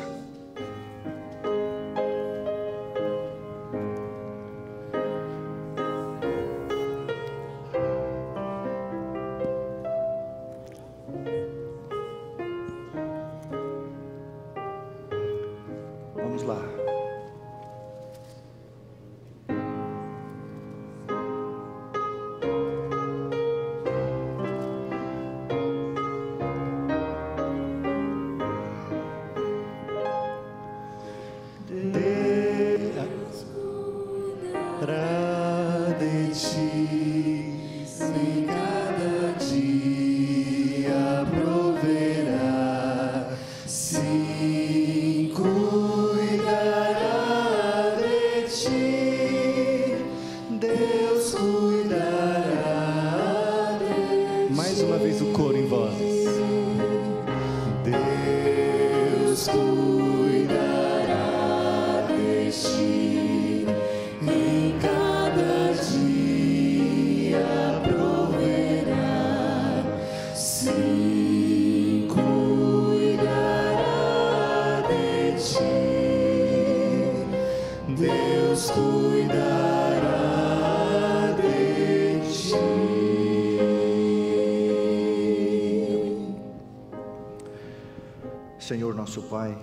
S1: nosso Pai,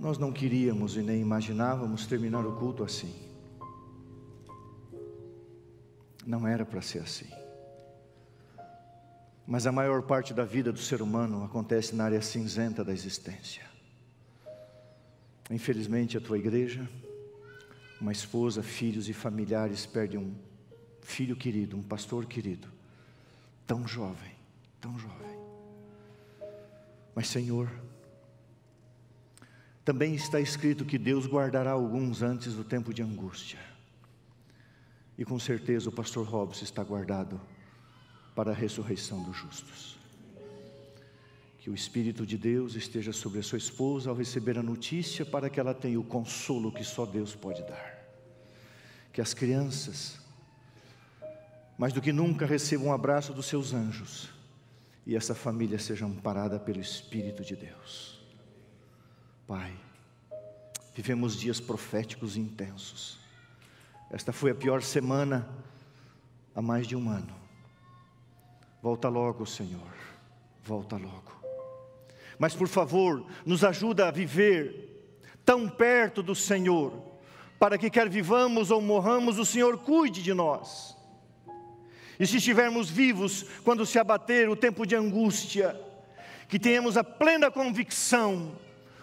S1: nós não queríamos e nem imaginávamos terminar o culto assim. Não era para ser assim. Mas a maior parte da vida do ser humano acontece na área cinzenta da existência. Infelizmente, a tua igreja, uma esposa, filhos e familiares perdem um filho querido, um pastor querido, tão jovem, tão jovem. Mas, Senhor, também está escrito que Deus guardará alguns antes do tempo de angústia. E com certeza o pastor Robson está guardado para a ressurreição dos justos. Que o Espírito de Deus esteja sobre a sua esposa ao receber a notícia, para que ela tenha o consolo que só Deus pode dar. Que as crianças, mais do que nunca, recebam o um abraço dos seus anjos e essa família seja amparada pelo Espírito de Deus. Pai, vivemos dias proféticos intensos. Esta foi a pior semana há mais de um ano. Volta logo, Senhor, volta logo. Mas por favor, nos ajuda a viver tão perto do Senhor, para que quer vivamos ou morramos, o Senhor cuide de nós e se estivermos vivos quando se abater o tempo de angústia, que tenhamos a plena convicção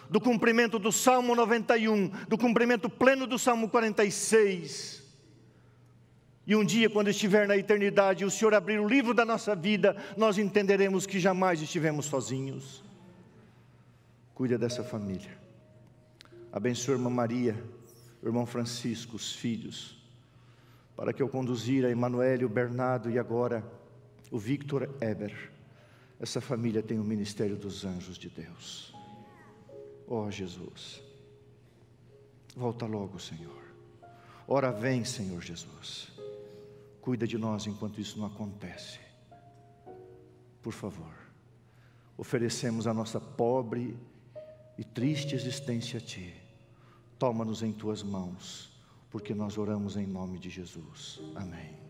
S1: do cumprimento do Salmo 91, do cumprimento pleno do Salmo 46. E um dia, quando estiver na eternidade, o Senhor abrir o livro da nossa vida, nós entenderemos que jamais estivemos sozinhos. Cuida dessa família. Abençoe a irmã Maria, o irmão Francisco, os filhos para que eu conduzir a Emanuel, o Bernardo e agora o Victor Eber. Essa família tem o ministério dos anjos de Deus. Ó oh, Jesus, volta logo, Senhor. Ora vem, Senhor Jesus. Cuida de nós enquanto isso não acontece. Por favor, oferecemos a nossa pobre e triste existência a Ti. Toma-nos em Tuas mãos porque nós oramos em nome de Jesus. Amém.